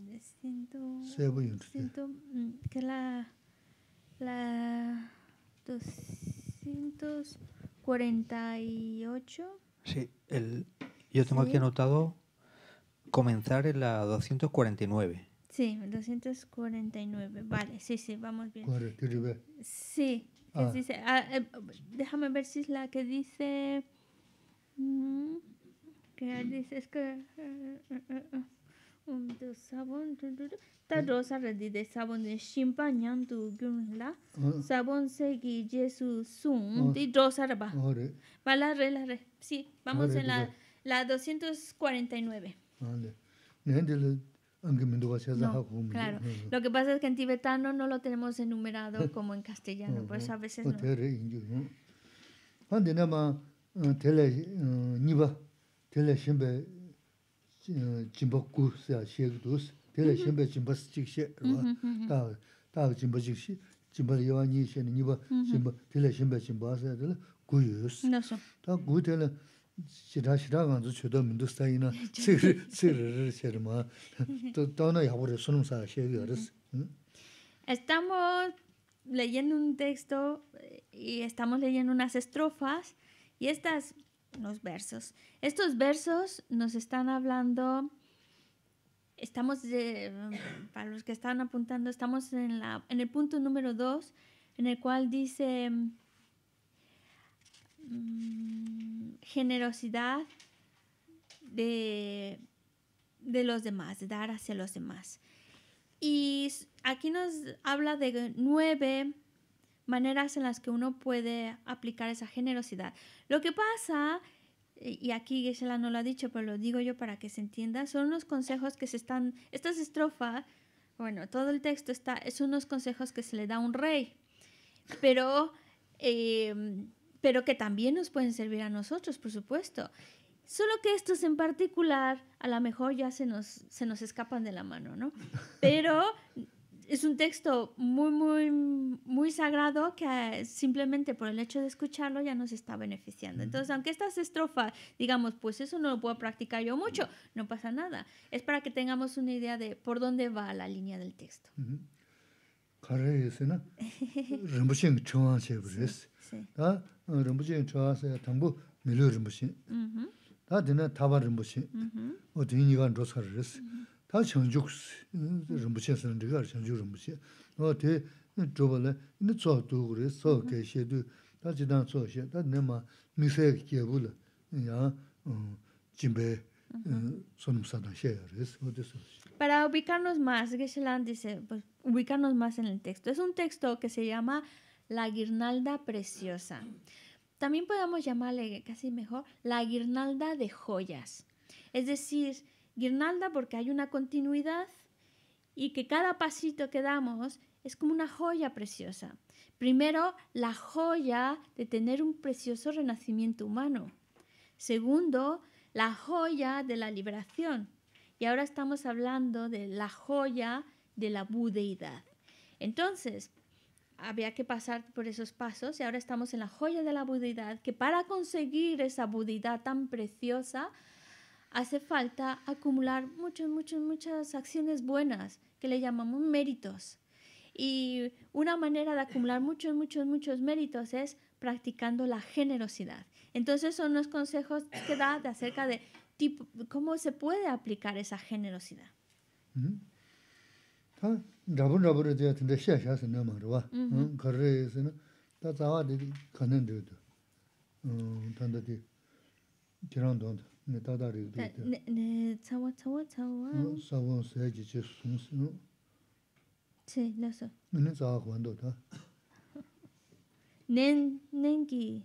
Mm, que la, la 248. Sí, el, yo tengo aquí anotado comenzar en la 249. Sí, 249. Vale, sí, sí, vamos bien. Sí, ah. dice, ah, eh, déjame ver si es la que dice... Mm, que dice es que... Eh, eh, sabón rosa de 두두두 sabón de sí vamos en la la 249 No, claro. Lo que pasa es que en tibetano no lo tenemos enumerado [LAUGHS] como en castellano, pues a veces no. Estamos leyendo un texto y estamos leyendo unas estrofas y estas los versos. Estos versos nos están hablando, estamos, para los que están apuntando, estamos en, la, en el punto número 2, en el cual dice mm, generosidad de, de los demás, de dar hacia los demás. Y aquí nos habla de nueve maneras en las que uno puede aplicar esa generosidad. Lo que pasa, eh, y aquí Gisela no lo ha dicho, pero lo digo yo para que se entienda, son unos consejos que se están, estas estrofas, bueno, todo el texto está, es unos consejos que se le da a un rey, pero, em, pero que también nos pueden servir a nosotros, por supuesto. Solo que estos en particular, a lo mejor ya se nos, se nos escapan de la mano, ¿no? Pero es un texto muy, muy, muy sagrado que simplemente por el hecho de escucharlo ya nos está beneficiando. Entonces, aunque estas estrofas, digamos, pues eso no lo puedo practicar yo mucho, no pasa nada. Es para que tengamos una idea de por dónde va la línea del texto. [LAUGHS] Para ubicarnos más, geshe dice, pues, ubicarnos más en el texto. Es un texto que se llama La guirnalda preciosa. También podemos llamarle casi mejor la guirnalda de joyas. Es decir, guirnalda porque hay una continuidad y que cada pasito que damos es como una joya preciosa. Primero, la joya de tener un precioso renacimiento humano. Segundo, la joya de la liberación. Y ahora estamos hablando de la joya de la budeidad. Entonces, había que pasar por esos pasos y ahora estamos en la joya de la budeidad, que para conseguir esa budidad tan preciosa hace falta acumular muchas, muchas, muchas acciones buenas que le llamamos méritos. Y una manera de acumular muchos, muchos, muchos méritos es practicando la generosidad. Entonces son los consejos que da acerca de tipo, cómo se puede aplicar esa generosidad. ne tada rik du te. Ne tsawa tsawa tsawa. Sawa saya ji che sung si no. Che, la so. Ne tsawa kwan do ta. Nen, nen ki.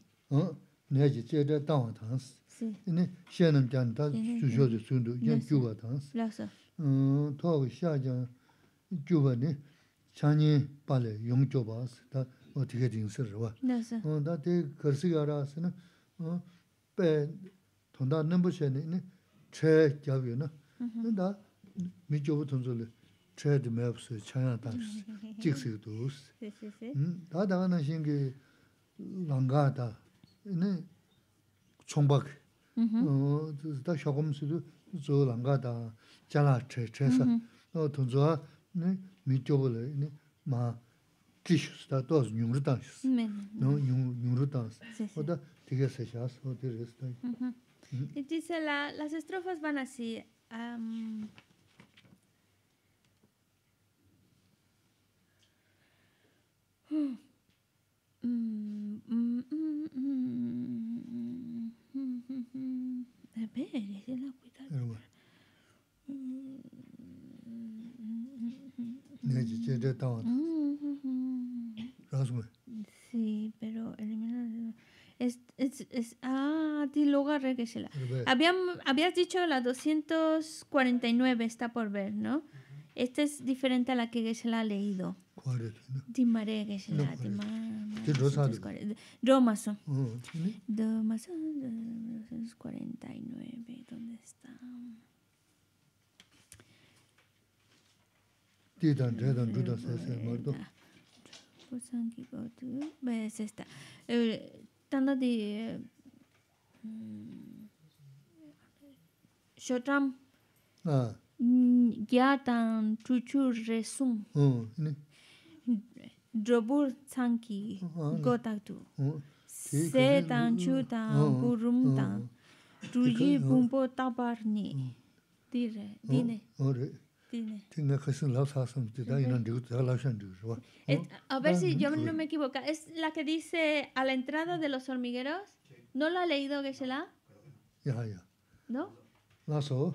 Ne ji che de tanga tang si. Ne, she nam jan ta su shio ju sun du, tōndā nīmbu shē nī, nī, chē gyāb yu nā, nī dā, mī gyōbu tōndzō lī, chē dī mē pū sī, chāyā dā pū sī, jīg sī gu dō sī. Dā dā gā nā shīng kī, lāngā dā, nyung Y dice, la, las estrofas van así. a ver, Sí, pero es, es, es, ah, la regresela. habías dicho la 249 está por ver, ¿no? Esta es diferente a la que se ha leído. Dimare gesela, dimare. Romason. Romason 249, ¿dónde está? es esta? Ṭhānda dhī ṣho trāṃ gyā tāṃ trū chū rē sūṃ drabhūr cāṅ kī go tāṅ tū sē tāṅ chū tāṅ pū rūṃ tāṅ trū chī bhūṃ pō tāṅ pār Tiene que ser la sazón, te da una duda, la gente, A ver si yo pues no me equivoco, es la que dice a la entrada de los hormigueros. ¿No lo ha leído Geshe-la? Ya, ya. ¿No? No, so.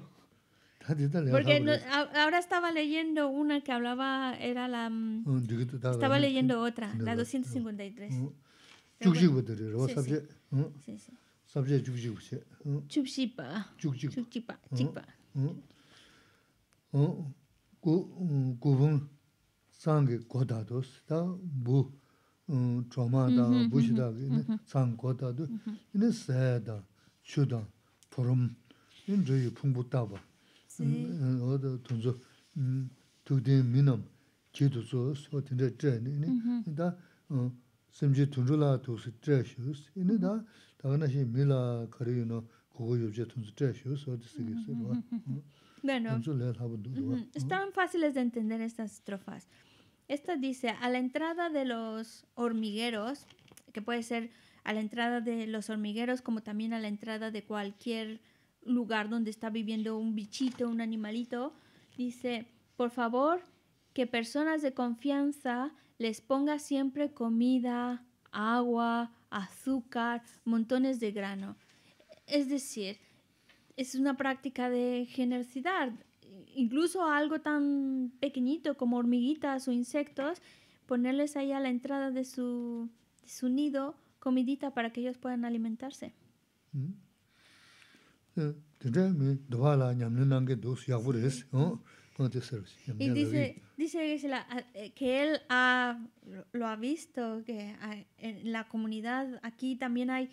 Porque no, ahora estaba leyendo una que hablaba, era la... Mm, estaba leyendo otra, la 253. Mm. Sí, sí. 응 삽제 죽지고세 죽지빠 죽지빠 죽지빠 guvun sangi kodadus, da bu choma da, mm-hmm, bu shida mm-hmm, mm-hmm. sangi kodadus, ini saya da, chu da, purum, ini zhiyu pungbu taba. Mm, Oda tunzu, mm, tukdin minam, chi tuzu, so tinda zhaya, ini da mm, simji tunzu Bueno, están fáciles de entender estas estrofas. Esta dice, a la entrada de los hormigueros, que puede ser a la entrada de los hormigueros como también a la entrada de cualquier lugar donde está viviendo un bichito, un animalito, dice, por favor, que personas de confianza les ponga siempre comida, agua, azúcar, montones de grano. Es decir, es una práctica de generosidad. Incluso algo tan pequeñito como hormiguitas o insectos, ponerles ahí a la entrada de su, nido comidita para que ellos puedan alimentarse. Mm. Eh, y dice, ah, eh, que él lo ha visto, que ah, en la comunidad aquí también hay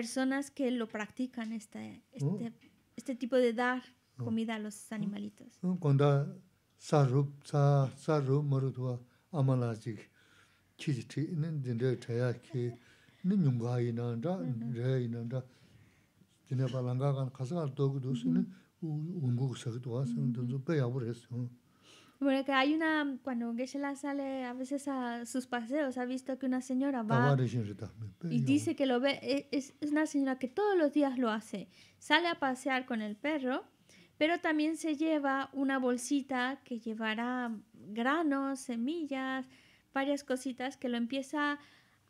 personas que lo practican, este, este, este tipo de dar mm. comida a los animalitos. Mm. Cuando sarup, sarup, marutwa, amalajik, chichiti, nindinde chayaki, ninyunga inanda, re inanda, mm-hmm. dine balanga kan kasakar dogu dosi, mm-hmm. ungu kusakidwa, sanzo mm-hmm. peyabur que hay una, cuando Geshe-la sale a veces a sus paseos, ha visto que una señora va y dice que lo ve, e, es, es una señora que todos los días lo hace, sale a pasear con el perro, pero también se lleva una bolsita que llevará granos, semillas, varias cositas que lo empieza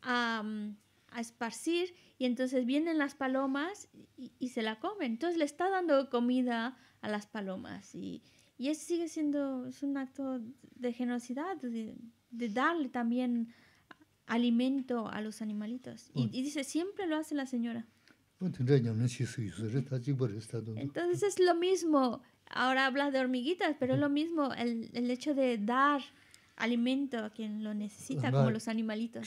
a, mm, a esparcir y entonces vienen las palomas y, y, se la comen. Entonces le está dando comida a las palomas y, y eso sigue siendo es un acto de generosidad, de, darle también alimento a los animalitos. Y, dice, siempre lo hace la señora. Entonces es lo mismo, ahora hablas de hormiguitas, pero es lo mismo el, el hecho de dar alimento a quien lo necesita, como los animalitos.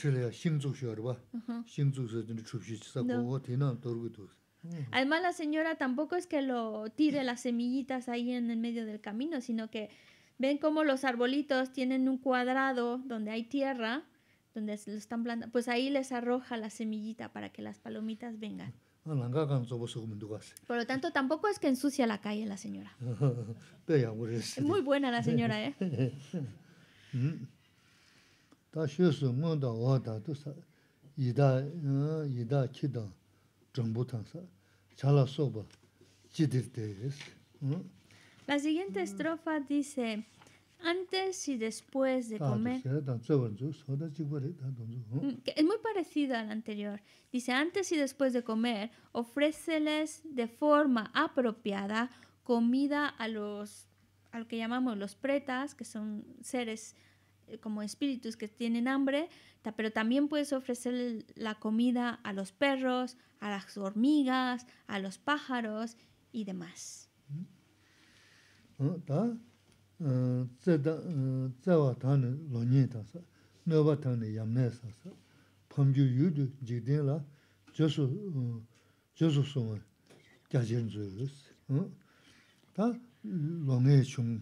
Además, la señora tampoco es que lo tire las semillitas ahí en el medio del camino, sino que ven como los arbolitos tienen un cuadrado donde hay tierra, donde lo están plantando, pues ahí les arroja la semillita para que las palomitas vengan. Por lo tanto, tampoco es que ensucia la calle la señora. [LAUGHS] es muy buena la señora, ¿eh? [LAUGHS] Mm. La siguiente estrofa dice, antes y después de comer. Mm, es muy parecida a la anterior. Dice, antes y después de comer, ofréceles de forma apropiada comida a los, a lo que llamamos los pretas, que son seres como espíritus que tienen hambre, pero también puedes ofrecer la comida a los perros, a las hormigas, a los pájaros y demás. Mm-hmm. Ah, eh,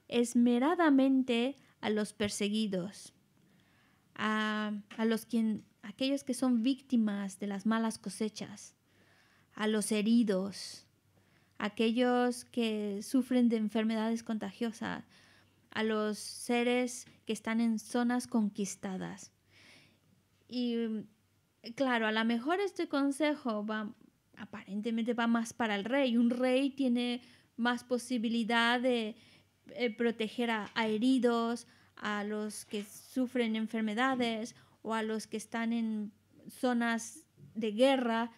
esmeradamente a los perseguidos, a, los quien, aquellos que son víctimas de las malas cosechas, a los heridos, aquellos que sufren de enfermedades contagiosas, a los seres que están en zonas conquistadas. Y claro, a lo mejor este consejo va, aparentemente va más para el rey. Un rey tiene más posibilidad de, eh, proteger a, heridos, a los que sufren enfermedades o a los que están en zonas de guerra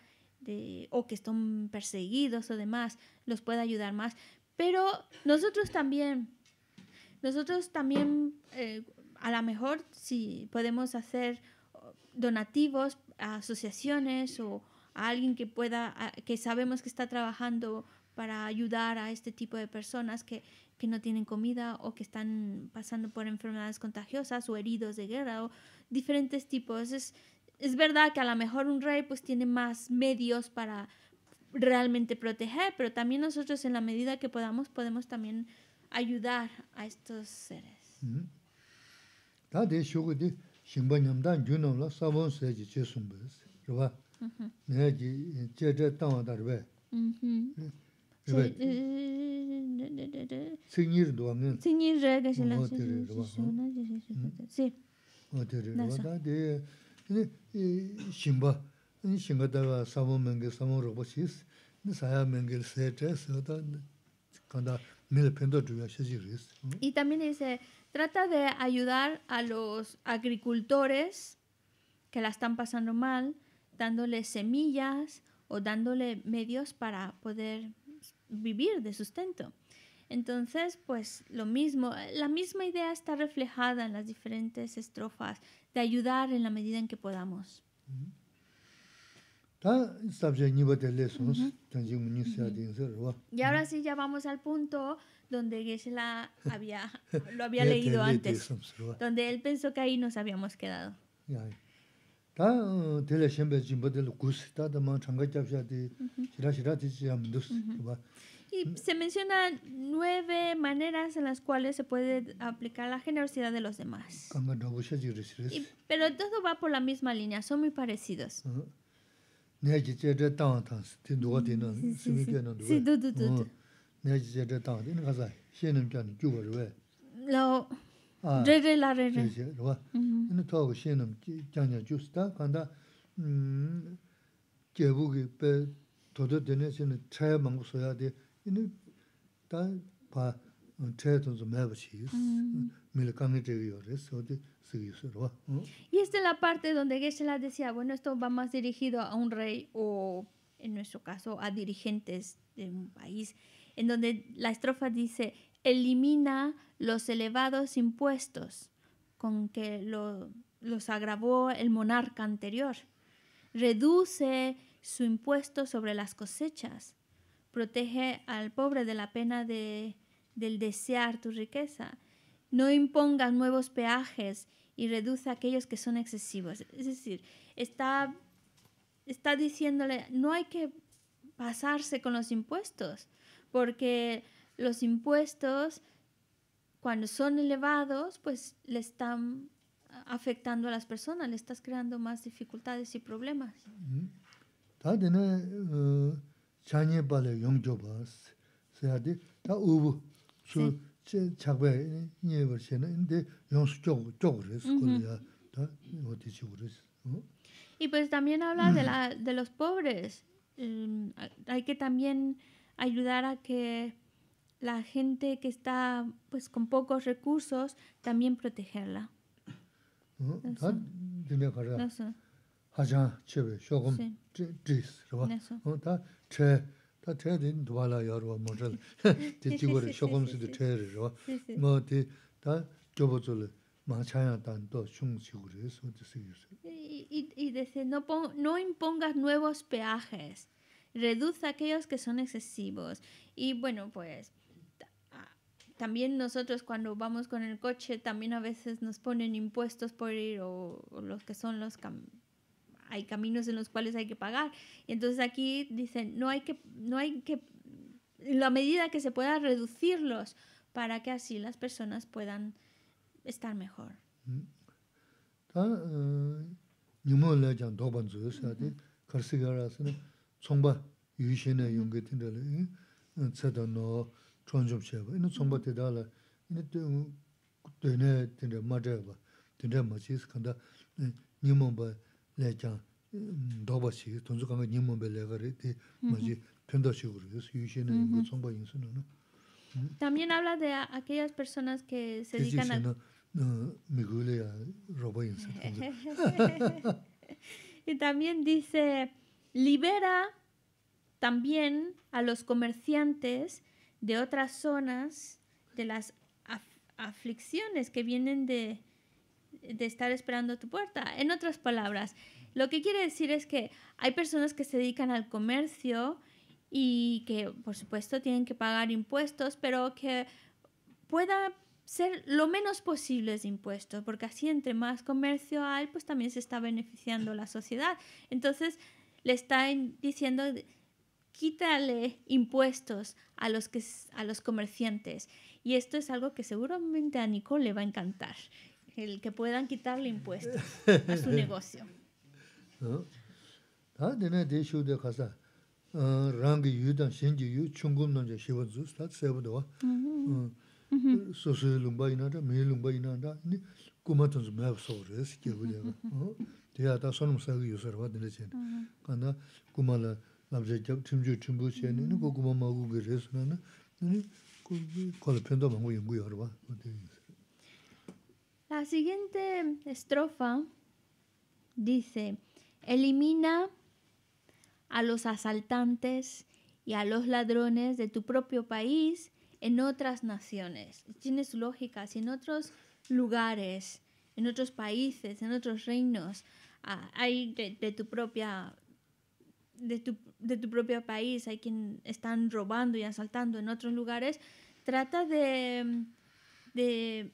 o que están perseguidos o demás, los puede ayudar más. Pero nosotros también, nosotros también eh, a lo mejor si podemos hacer donativos a asociaciones o a alguien que pueda, que sabemos que está trabajando para ayudar a este tipo de personas que, que no tienen comida o que están pasando por enfermedades contagiosas o heridos de guerra o diferentes tipos. Es, es verdad que a lo mejor un rey pues tiene más medios para realmente proteger, pero también nosotros en la medida que podamos podemos también ayudar a estos seres. Señor duwa Señor Singir ra ga shila. Ngo tiri rwa. Si. Ngo tiri rwa. Da di shimba. Shimba daga samu mengi samu rukpa shis. saya mengi se tre se da kanda mil pendo duya shiji ris. Y también dice, trata de ayudar a los agricultores que la están pasando mal, dándoles semillas o dándole medios para poder vivir de sustento. Entonces, pues lo mismo, la misma idea está reflejada en las diferentes estrofas de ayudar en la medida en que podamos. Y ahora sí ya vamos al punto donde Geshe-la había, [LAUGHS] lo había leído antes, donde él pensó que ahí nos habíamos quedado. Y se mencionan nueve maneras en las cuales se puede aplicar la generosidad de los demás. pero todo va por la misma línea, son muy parecidos. No. Y esta es la parte donde Geshe-la decía, bueno, esto va más dirigido a un rey o, en nuestro caso, a dirigentes de un país, en donde la estrofa dice, elimina los elevados impuestos con que los agravó el monarca anterior, reduce su impuesto sobre las cosechas, protege al pobre de la pena de, del desear tu riqueza, no impongas nuevos peajes y reduce aquellos que son excesivos. Es decir, está, está diciéndole, no hay que pasarse con los impuestos, porque los impuestos, cuando son elevados, pues le están afectando a las personas, le estás creando más dificultades y problemas. Y pues también habla de la [CLEARS THROAT] de los pobres. Em, hay que también ayudar a que la gente que está pues con pocos recursos también protegerla. Y, dice, no, impongas nuevos peajes, reduce aquellos que son excesivos. Y bueno, pues también nosotros cuando vamos con el coche, también a veces nos ponen impuestos por ir o, los que son los hay caminos en los cuales hay que pagar. entonces aquí dicen, no hay que, no hay que, la medida que se pueda reducirlos para que así las personas puedan estar mejor chonchop sheba. Ina tsomba te dala, ina dune tende madreba, tende machis kanda nyimomba lechang doba shiki, tonzo kanga nyimomba legari, te machi penda shiguri, yushi na yungo tsomba yinsu También habla de aquellas personas que se dedican a... Migule ya roba yinsu. Y también dice, libera también a los comerciantes de otras zonas, de las aflicciones que vienen de, estar esperando a tu puerta. En otras palabras, lo que quiere decir es que hay personas que se dedican al comercio y que por supuesto tienen que pagar impuestos, pero que pueda ser lo menos posible de impuestos, porque así entre más comercio hay, pues también se está beneficiando la sociedad. Entonces, le están diciendo quítale impuestos a los, que, a los comerciantes. Y esto es algo que seguramente a Nicole le va a encantar, el que puedan quitarle impuestos a su [LAUGHS] negocio. La siguiente estrofa dice, elimina a los asaltantes y a los ladrones de tu propio país en otras naciones. su lógica, si en otros lugares, en otros países, en otros reinos, ah, hay de tu propia de tu, propio país, hay quien están robando y asaltando en otros lugares, trata de, de,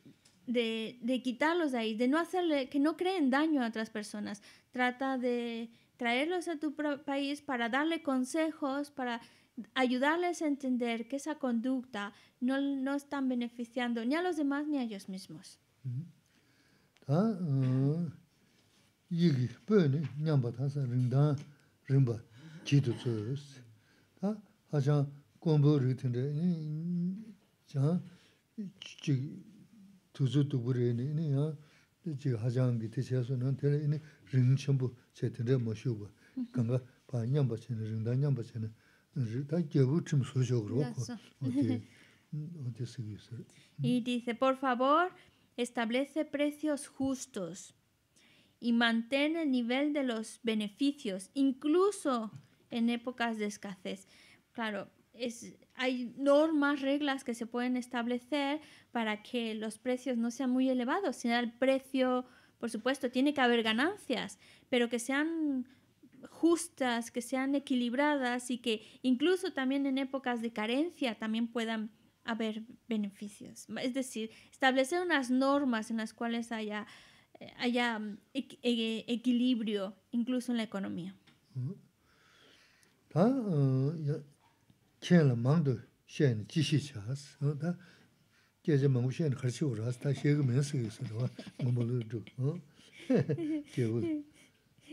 quitarlos de ahí, de no hacerle, que no creen daño a otras personas. Trata de traerlos a tu país para darle consejos, para ayudarles a entender que esa conducta no, no están beneficiando ni a los demás ni a ellos mismos. Mm-hmm. Ah, ah rinpa jitu tsuyorus. Ta hachan gombo rikitinre, jan chik tuzu tubure, chik hachan giti chayasu nan tere rin chenpo che tinre ma shubwa. Kanga pa nyamba chene, rinda nyamba chene, ta gyabu chim suyo groko, ote sigiyusar. Y dice, por favor, establece precios justos y mantén el nivel de los beneficios, incluso en épocas de escasez. Claro, es, hay normas, reglas que se pueden establecer para que los precios no sean muy elevados, sino el precio, por supuesto, tiene que haber ganancias, pero que sean justas, que sean equilibradas y que incluso también en épocas de carencia también puedan haber beneficios. Es decir, establecer unas normas en las cuales haya haya mm, e, equilibrio incluso en la economía.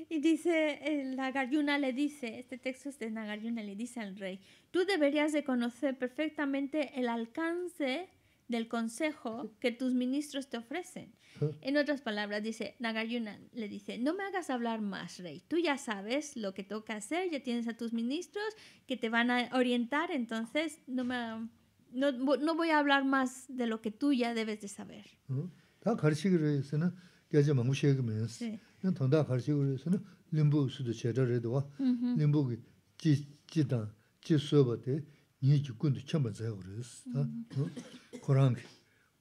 Y dice, eh, Nagarjuna le dice, este texto es de Nagarjuna, le dice al rey, tú deberías de conocer perfectamente el alcance del consejo que tus ministros te ofrecen. En otras palabras, dice Nagayuna, le dice, no me hagas hablar más, rey, tú ya sabes lo que toca hacer, ya tienes a tus ministros que te van a orientar, entonces no, no, voy a hablar más de lo que tú ya debes de saber. ये जुकुन तु चामजा होरस ता कुरान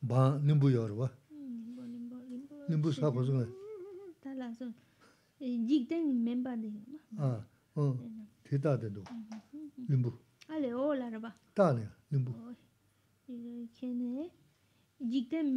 बा नंबू योरवा नंबू नंबू साफा जङ ताला जिकदेन मेंम्बा देमा अ अ थेता देदो नंबू आले ओला रबा ताला नंबू इग dhuzo. जिकदेन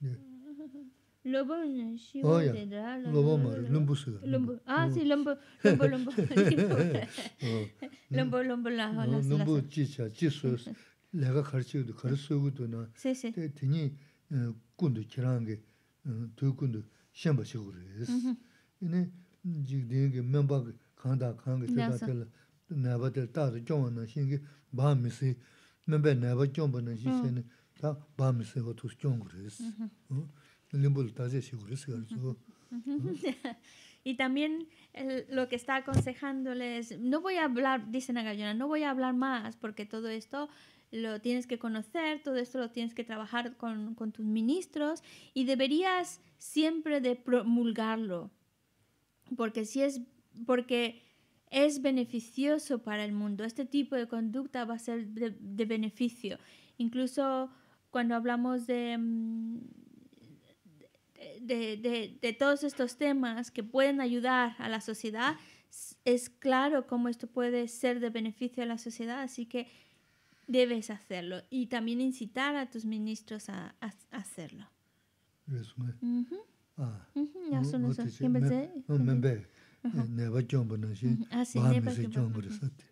ya खं [LAUGHS] Lobo nyo shiwo dedra. Lobo mara, lumbu siga. Ah, si, lumbu, lumbu, lumbu. [LAUGHS] Oh. Lumbu, lumbu la. Oh, lumbu chi cha, chi su, laga kharchi gudu, khar su gudu na. Si, si. Tini eh, kundu kirangi, eh, tui kundu shenpa chi gudu es. Mm-hmm. Ine, jik dingi menpa kanda, kanga, teta, tela, naiba tela, tada, kiongwa na, shingi, ba misi, naiba kiongwa na, shi, mm. shi, kiongwa [LAUGHS] Y también lo que está aconsejándoles, no voy a hablar, dice Nagayona, no voy a hablar más porque todo esto lo tienes que conocer, todo esto lo tienes que trabajar con, tus ministros y deberías siempre de promulgarlo, porque si es, porque es beneficioso para el mundo, este tipo de conducta va a ser de beneficio. Incluso cuando hablamos de... Mm, de, de, todos estos temas que pueden ayudar a la sociedad, es claro cómo esto puede ser de beneficio a la sociedad, así que debes hacerlo y también incitar a tus ministros a, a, hacerlo. Ah,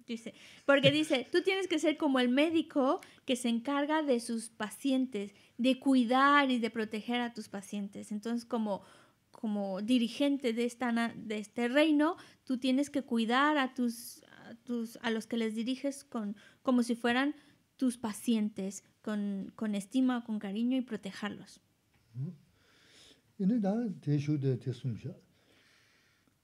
dice, porque dice, tú tienes que ser como el médico que se encarga de sus pacientes, de cuidar y de proteger a tus pacientes. Entonces, como, como dirigente de, esta, de este reino, tú tienes que cuidar a, tus, tus, a los que les diriges con, como si fueran tus pacientes, con, con estima, con cariño y protegerlos.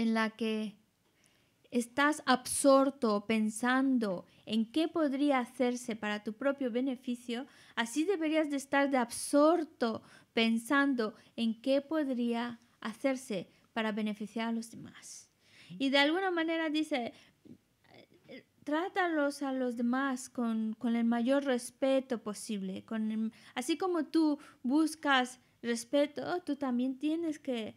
en la que estás absorto pensando en qué podría hacerse para tu propio beneficio, así deberías de estar de absorto pensando en qué podría hacerse para beneficiar a los demás. Y de alguna manera dice, trátalos a los demás con, el mayor respeto posible. Con así como tú buscas respeto, tú también tienes que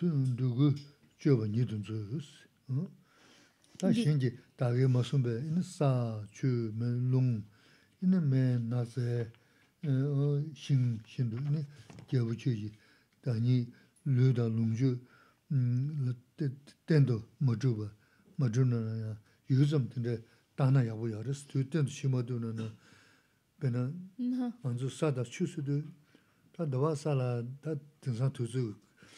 tūndūgū chūba nidun tsūyūs. Hmm? Tā shīngi dāgī ma sūmbē, inā sā chū mē 다니 inā 음 nā sē, eh, eh, shīng shīndū, inā gyabu chū yī, dā nī lū dā lūng chū,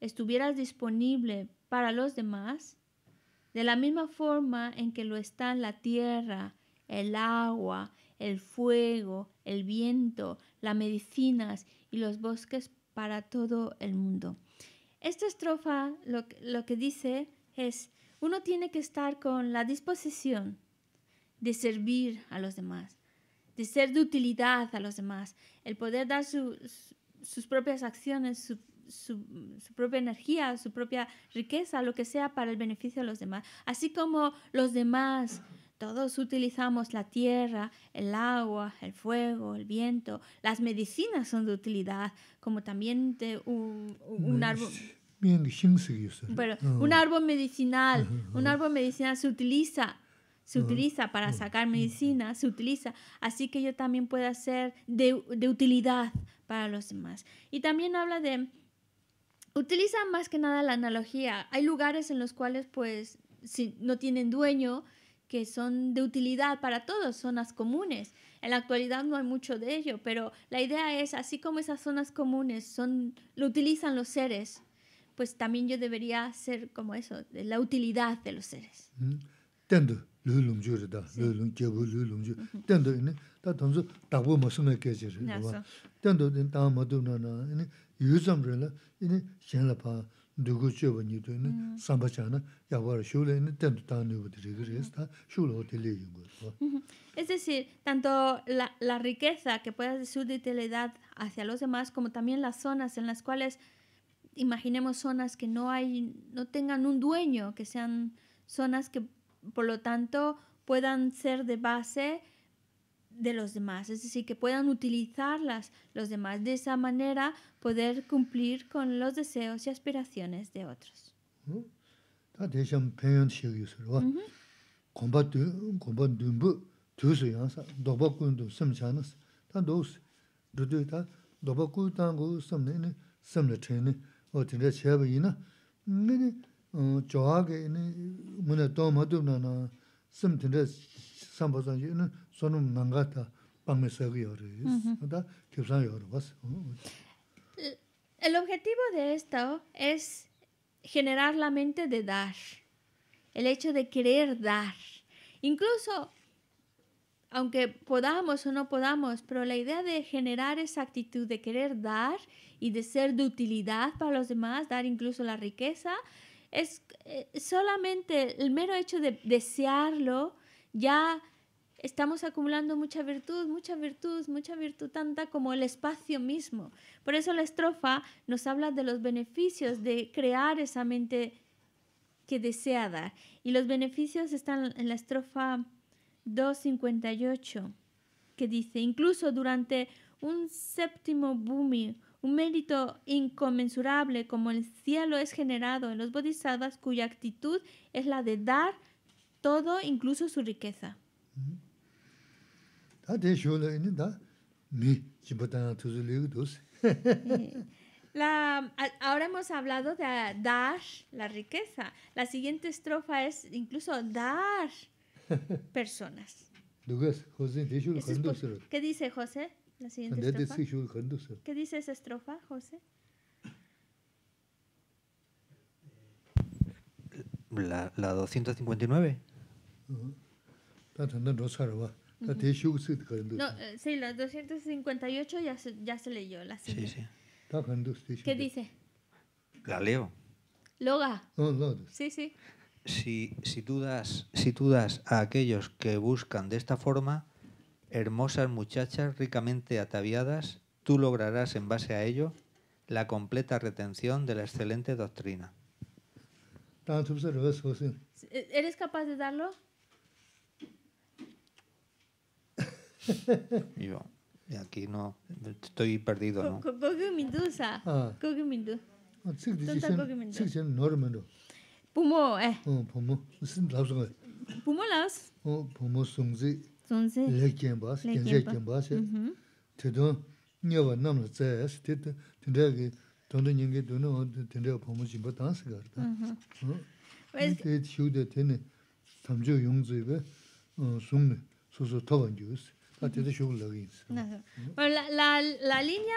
estuvieras disponible para los demás, de la misma forma en que lo están la tierra, el agua, el fuego, el viento, las medicinas y los bosques para todo el mundo. Esta estrofa lo, que dice es, uno tiene que estar con la disposición de servir a los demás, de ser de utilidad a los demás, el poder dar sus propias acciones, su, su, propia energía, su propia riqueza, lo que sea, para el beneficio de los demás. Así como los demás, todos utilizamos la tierra, el agua, el fuego, el viento. Las medicinas son de utilidad, como también un, ah, un árbol. Pero un árbol medicinal, un árbol medicinal se utiliza se ah, utiliza para ah, sacar medicina, se utiliza, así que yo también pueda ser de, de, utilidad para los demás. Y también habla de utiliza más que nada la analogía. Hay lugares en los cuales pues si no tienen dueño, que son de utilidad para todos, zonas comunes. En la actualidad no hay mucho de ello, pero la idea es, así como esas zonas comunes son, lo utilizan los seres, pues también yo debería ser como eso, de la utilidad de los seres. [LAUGHS] Es decir, tanto la, riqueza que pueda ser su utilidad hacia los demás, como también las zonas en las cuales, imaginemos zonas que no hay, no tengan un dueño, que sean zonas que, por lo tanto, puedan ser de base de los demás, es decir, que puedan utilizarlas los demás, de esa manera poder cumplir con los deseos y aspiraciones de otros. El objetivo de esto es generar la mente de dar, el hecho de querer dar. Incluso, aunque podamos o no podamos, pero la idea de generar esa actitud de querer dar y de ser de utilidad para los demás, dar incluso la riqueza, es eh, solamente el mero hecho de desearlo, ya estamos acumulando mucha virtud, mucha virtud, mucha virtud, tanta como el espacio mismo. Por eso la estrofa nos habla de los beneficios de crear esa mente que desea dar. Y los beneficios están en la estrofa 258, que dice, incluso durante un séptimo bumi, un mérito inconmensurable como el cielo es generado en los bodhisattvas cuya actitud es la de dar todo, incluso su riqueza. [LAUGHS] La, ahora hemos hablado de dar la riqueza. La siguiente estrofa es incluso dar personas. ¿Qué dice José? La siguiente estrofa. ¿eh? ¿Qué dice esa estrofa, José? La, la 259 sí, eh, la 258 ya se, leyó, la ¿Qué dice? La leo. Loga. Sí, sí. Si, si, si tú das a aquellos que buscan de esta forma, hermosas muchachas ricamente ataviadas, tú lograrás en base a ello la completa retención de la excelente doctrina. Pues, eh, ¿Eres capaz de darlo? y yo y aquí no estoy perdido no coge mi dusa coge mi dusa sí dice sí enorme no pumo eh oh pumo sin lazo pumo las oh pumo sungzi sungzi le quien va quien je quien va do Ah, la, línea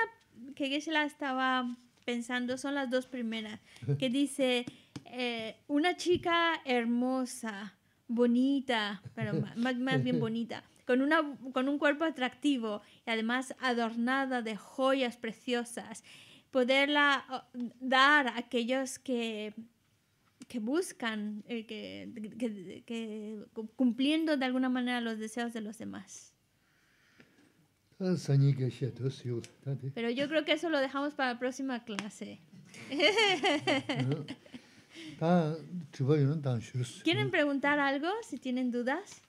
que se la estaba pensando son las dos primeras, que [LAUGHS] dice eh, una chica hermosa, bonita, pero más, bien bonita, con, un cuerpo atractivo y además adornada de joyas preciosas, poderla dar a aquellos que que buscan, eh, que, cumpliendo de alguna manera los deseos de los demás. Pero yo creo que eso lo dejamos para la próxima clase. [LAUGHS] Ah, ¿Quieren preguntar algo si tienen dudas?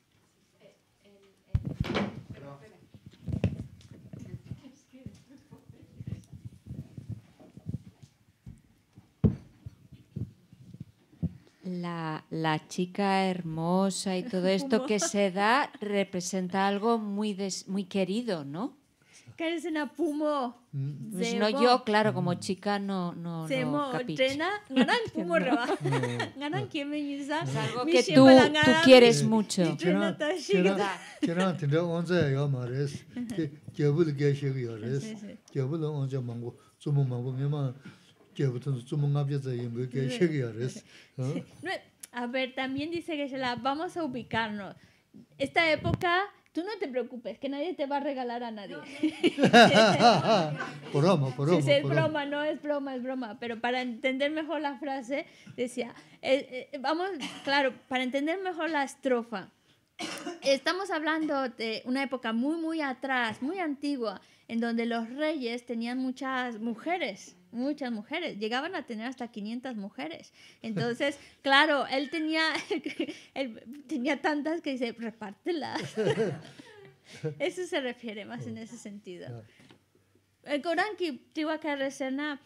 Eh, La, la, chica hermosa y todo [LAUGHS] esto que se da representa algo muy, muy querido, ¿no? Mm. Pues no yo, claro, como mm. chica no no algo que tú, quieres mucho. [LAUGHS] Que [LAUGHS] A ver, también dice que vamos a ubicarnos. Esta época, tú no te preocupes, que nadie te va a regalar a nadie. [LAUGHS] por broma, broma. es broma, no es broma, es broma. Pero para entender mejor la frase, decía, eh, eh, vamos, claro, para entender mejor la estrofa. Estamos hablando de una época muy, muy atrás, muy antigua, en donde los reyes tenían muchas mujeres muchas mujeres, llegaban a tener hasta 500 mujeres. Entonces, [LAUGHS] claro, él tenía, [LAUGHS] él tenía tantas que dice, repártelas. [LAUGHS] Eso se refiere más en ese sentido. El eh, Corán que tiwa que resena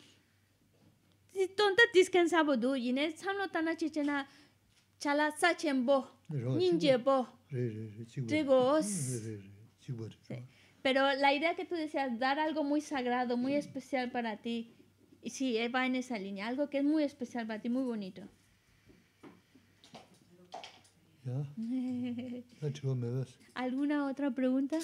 tonta tisken sabo du tana chichena chala sachembo ninjebo trigos pero la idea que tú decías dar algo muy sagrado muy especial para ti y sí, eh, va en esa línea, algo que es muy especial para ti, muy bonito. [LAUGHS] Ah, ¿Alguna otra pregunta?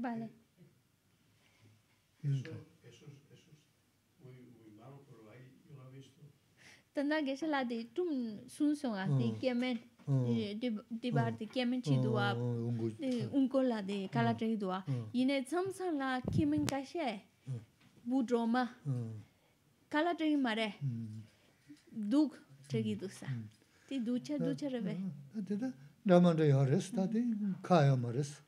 Vale. Eso, eso, muy, muy malo, pero ahí yo lo he visto. la de Tum ah. ah. la kashe ah. mm. duk mm. Mm. ducha ducha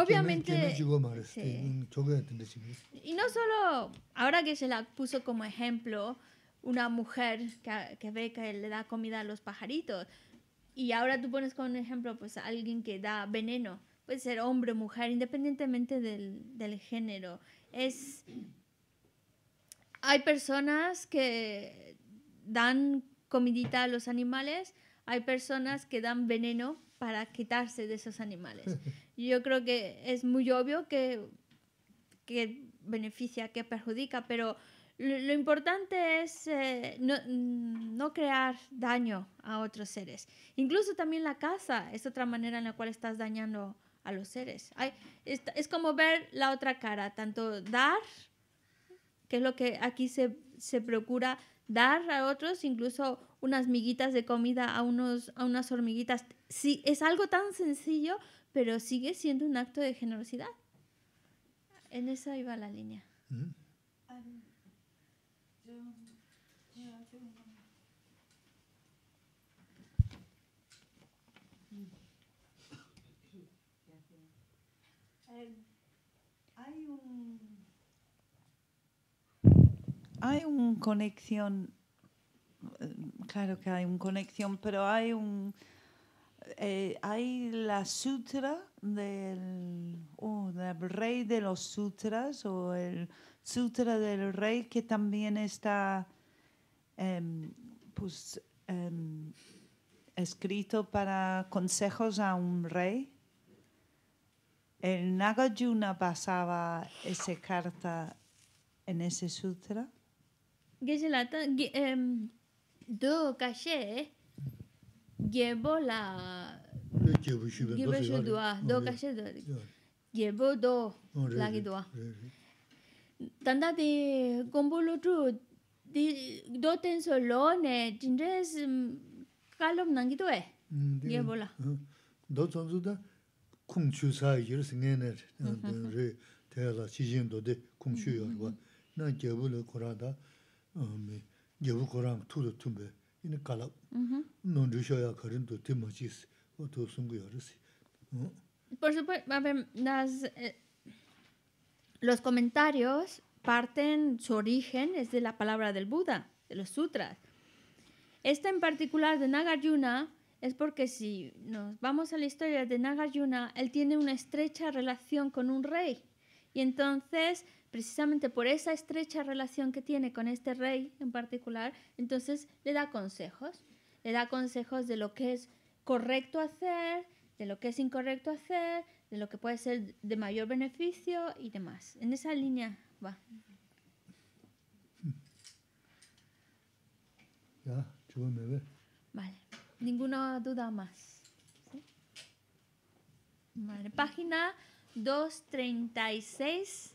obviamente... Este, y no solo, ahora que se la puso como ejemplo, una mujer que, ve que le da comida a los pajaritos, y ahora tú pones como ejemplo, pues, alguien que da veneno, puede ser hombre o mujer, independientemente del, género. Es... Hay personas que dan comidita a los animales, hay personas que dan veneno para quitarse de esos animales. [LAUGHS] yo creo que es muy obvio que, que beneficia, que perjudica, pero lo, importante es eh, no, no, crear daño a otros seres. Incluso también la casa es otra manera en la cual estás dañando a los seres. es, como ver la otra cara, tanto dar, que es lo que aquí se, se procura dar a otros, incluso unas miguitas de comida a, unos, a unas hormiguitas. Si es algo tan sencillo, pero sigue siendo un acto de generosidad. En esa iba la línea. hay mm. un hay un conexión eh, claro que hay un conexión pero hay un eh, hay la sutra uh, del, rey de los sutras o el sutra del rey que también está em, pues, em, escrito para consejos a un rey. El Nagayuna pasaba esa carta en ese sutra. Em, do gebo la gebo shu gebo shu do do ka she do gebo do la gi do tanda de gombo lo tu di do ten so ne tindres kalom nang gi e do zon da kung chu sa yi ru ne ne re te mhm. la chi jin do de kung chu yo mhm, mhm. na gebo lo Por supuesto, eh, los comentarios parten, su origen es de la palabra del Buda, de los sutras. Esta en particular de Nagarjuna es porque si nos vamos a la historia de Nagarjuna, él tiene una estrecha relación con un rey. Y entonces precisamente por esa estrecha relación que tiene con este rey en particular, entonces le da consejos, le da consejos de lo que es correcto hacer, de lo que es incorrecto hacer, de lo que puede ser de mayor beneficio y demás. En esa línea va. Ya, Vale, ninguna duda más. Vale, página 236.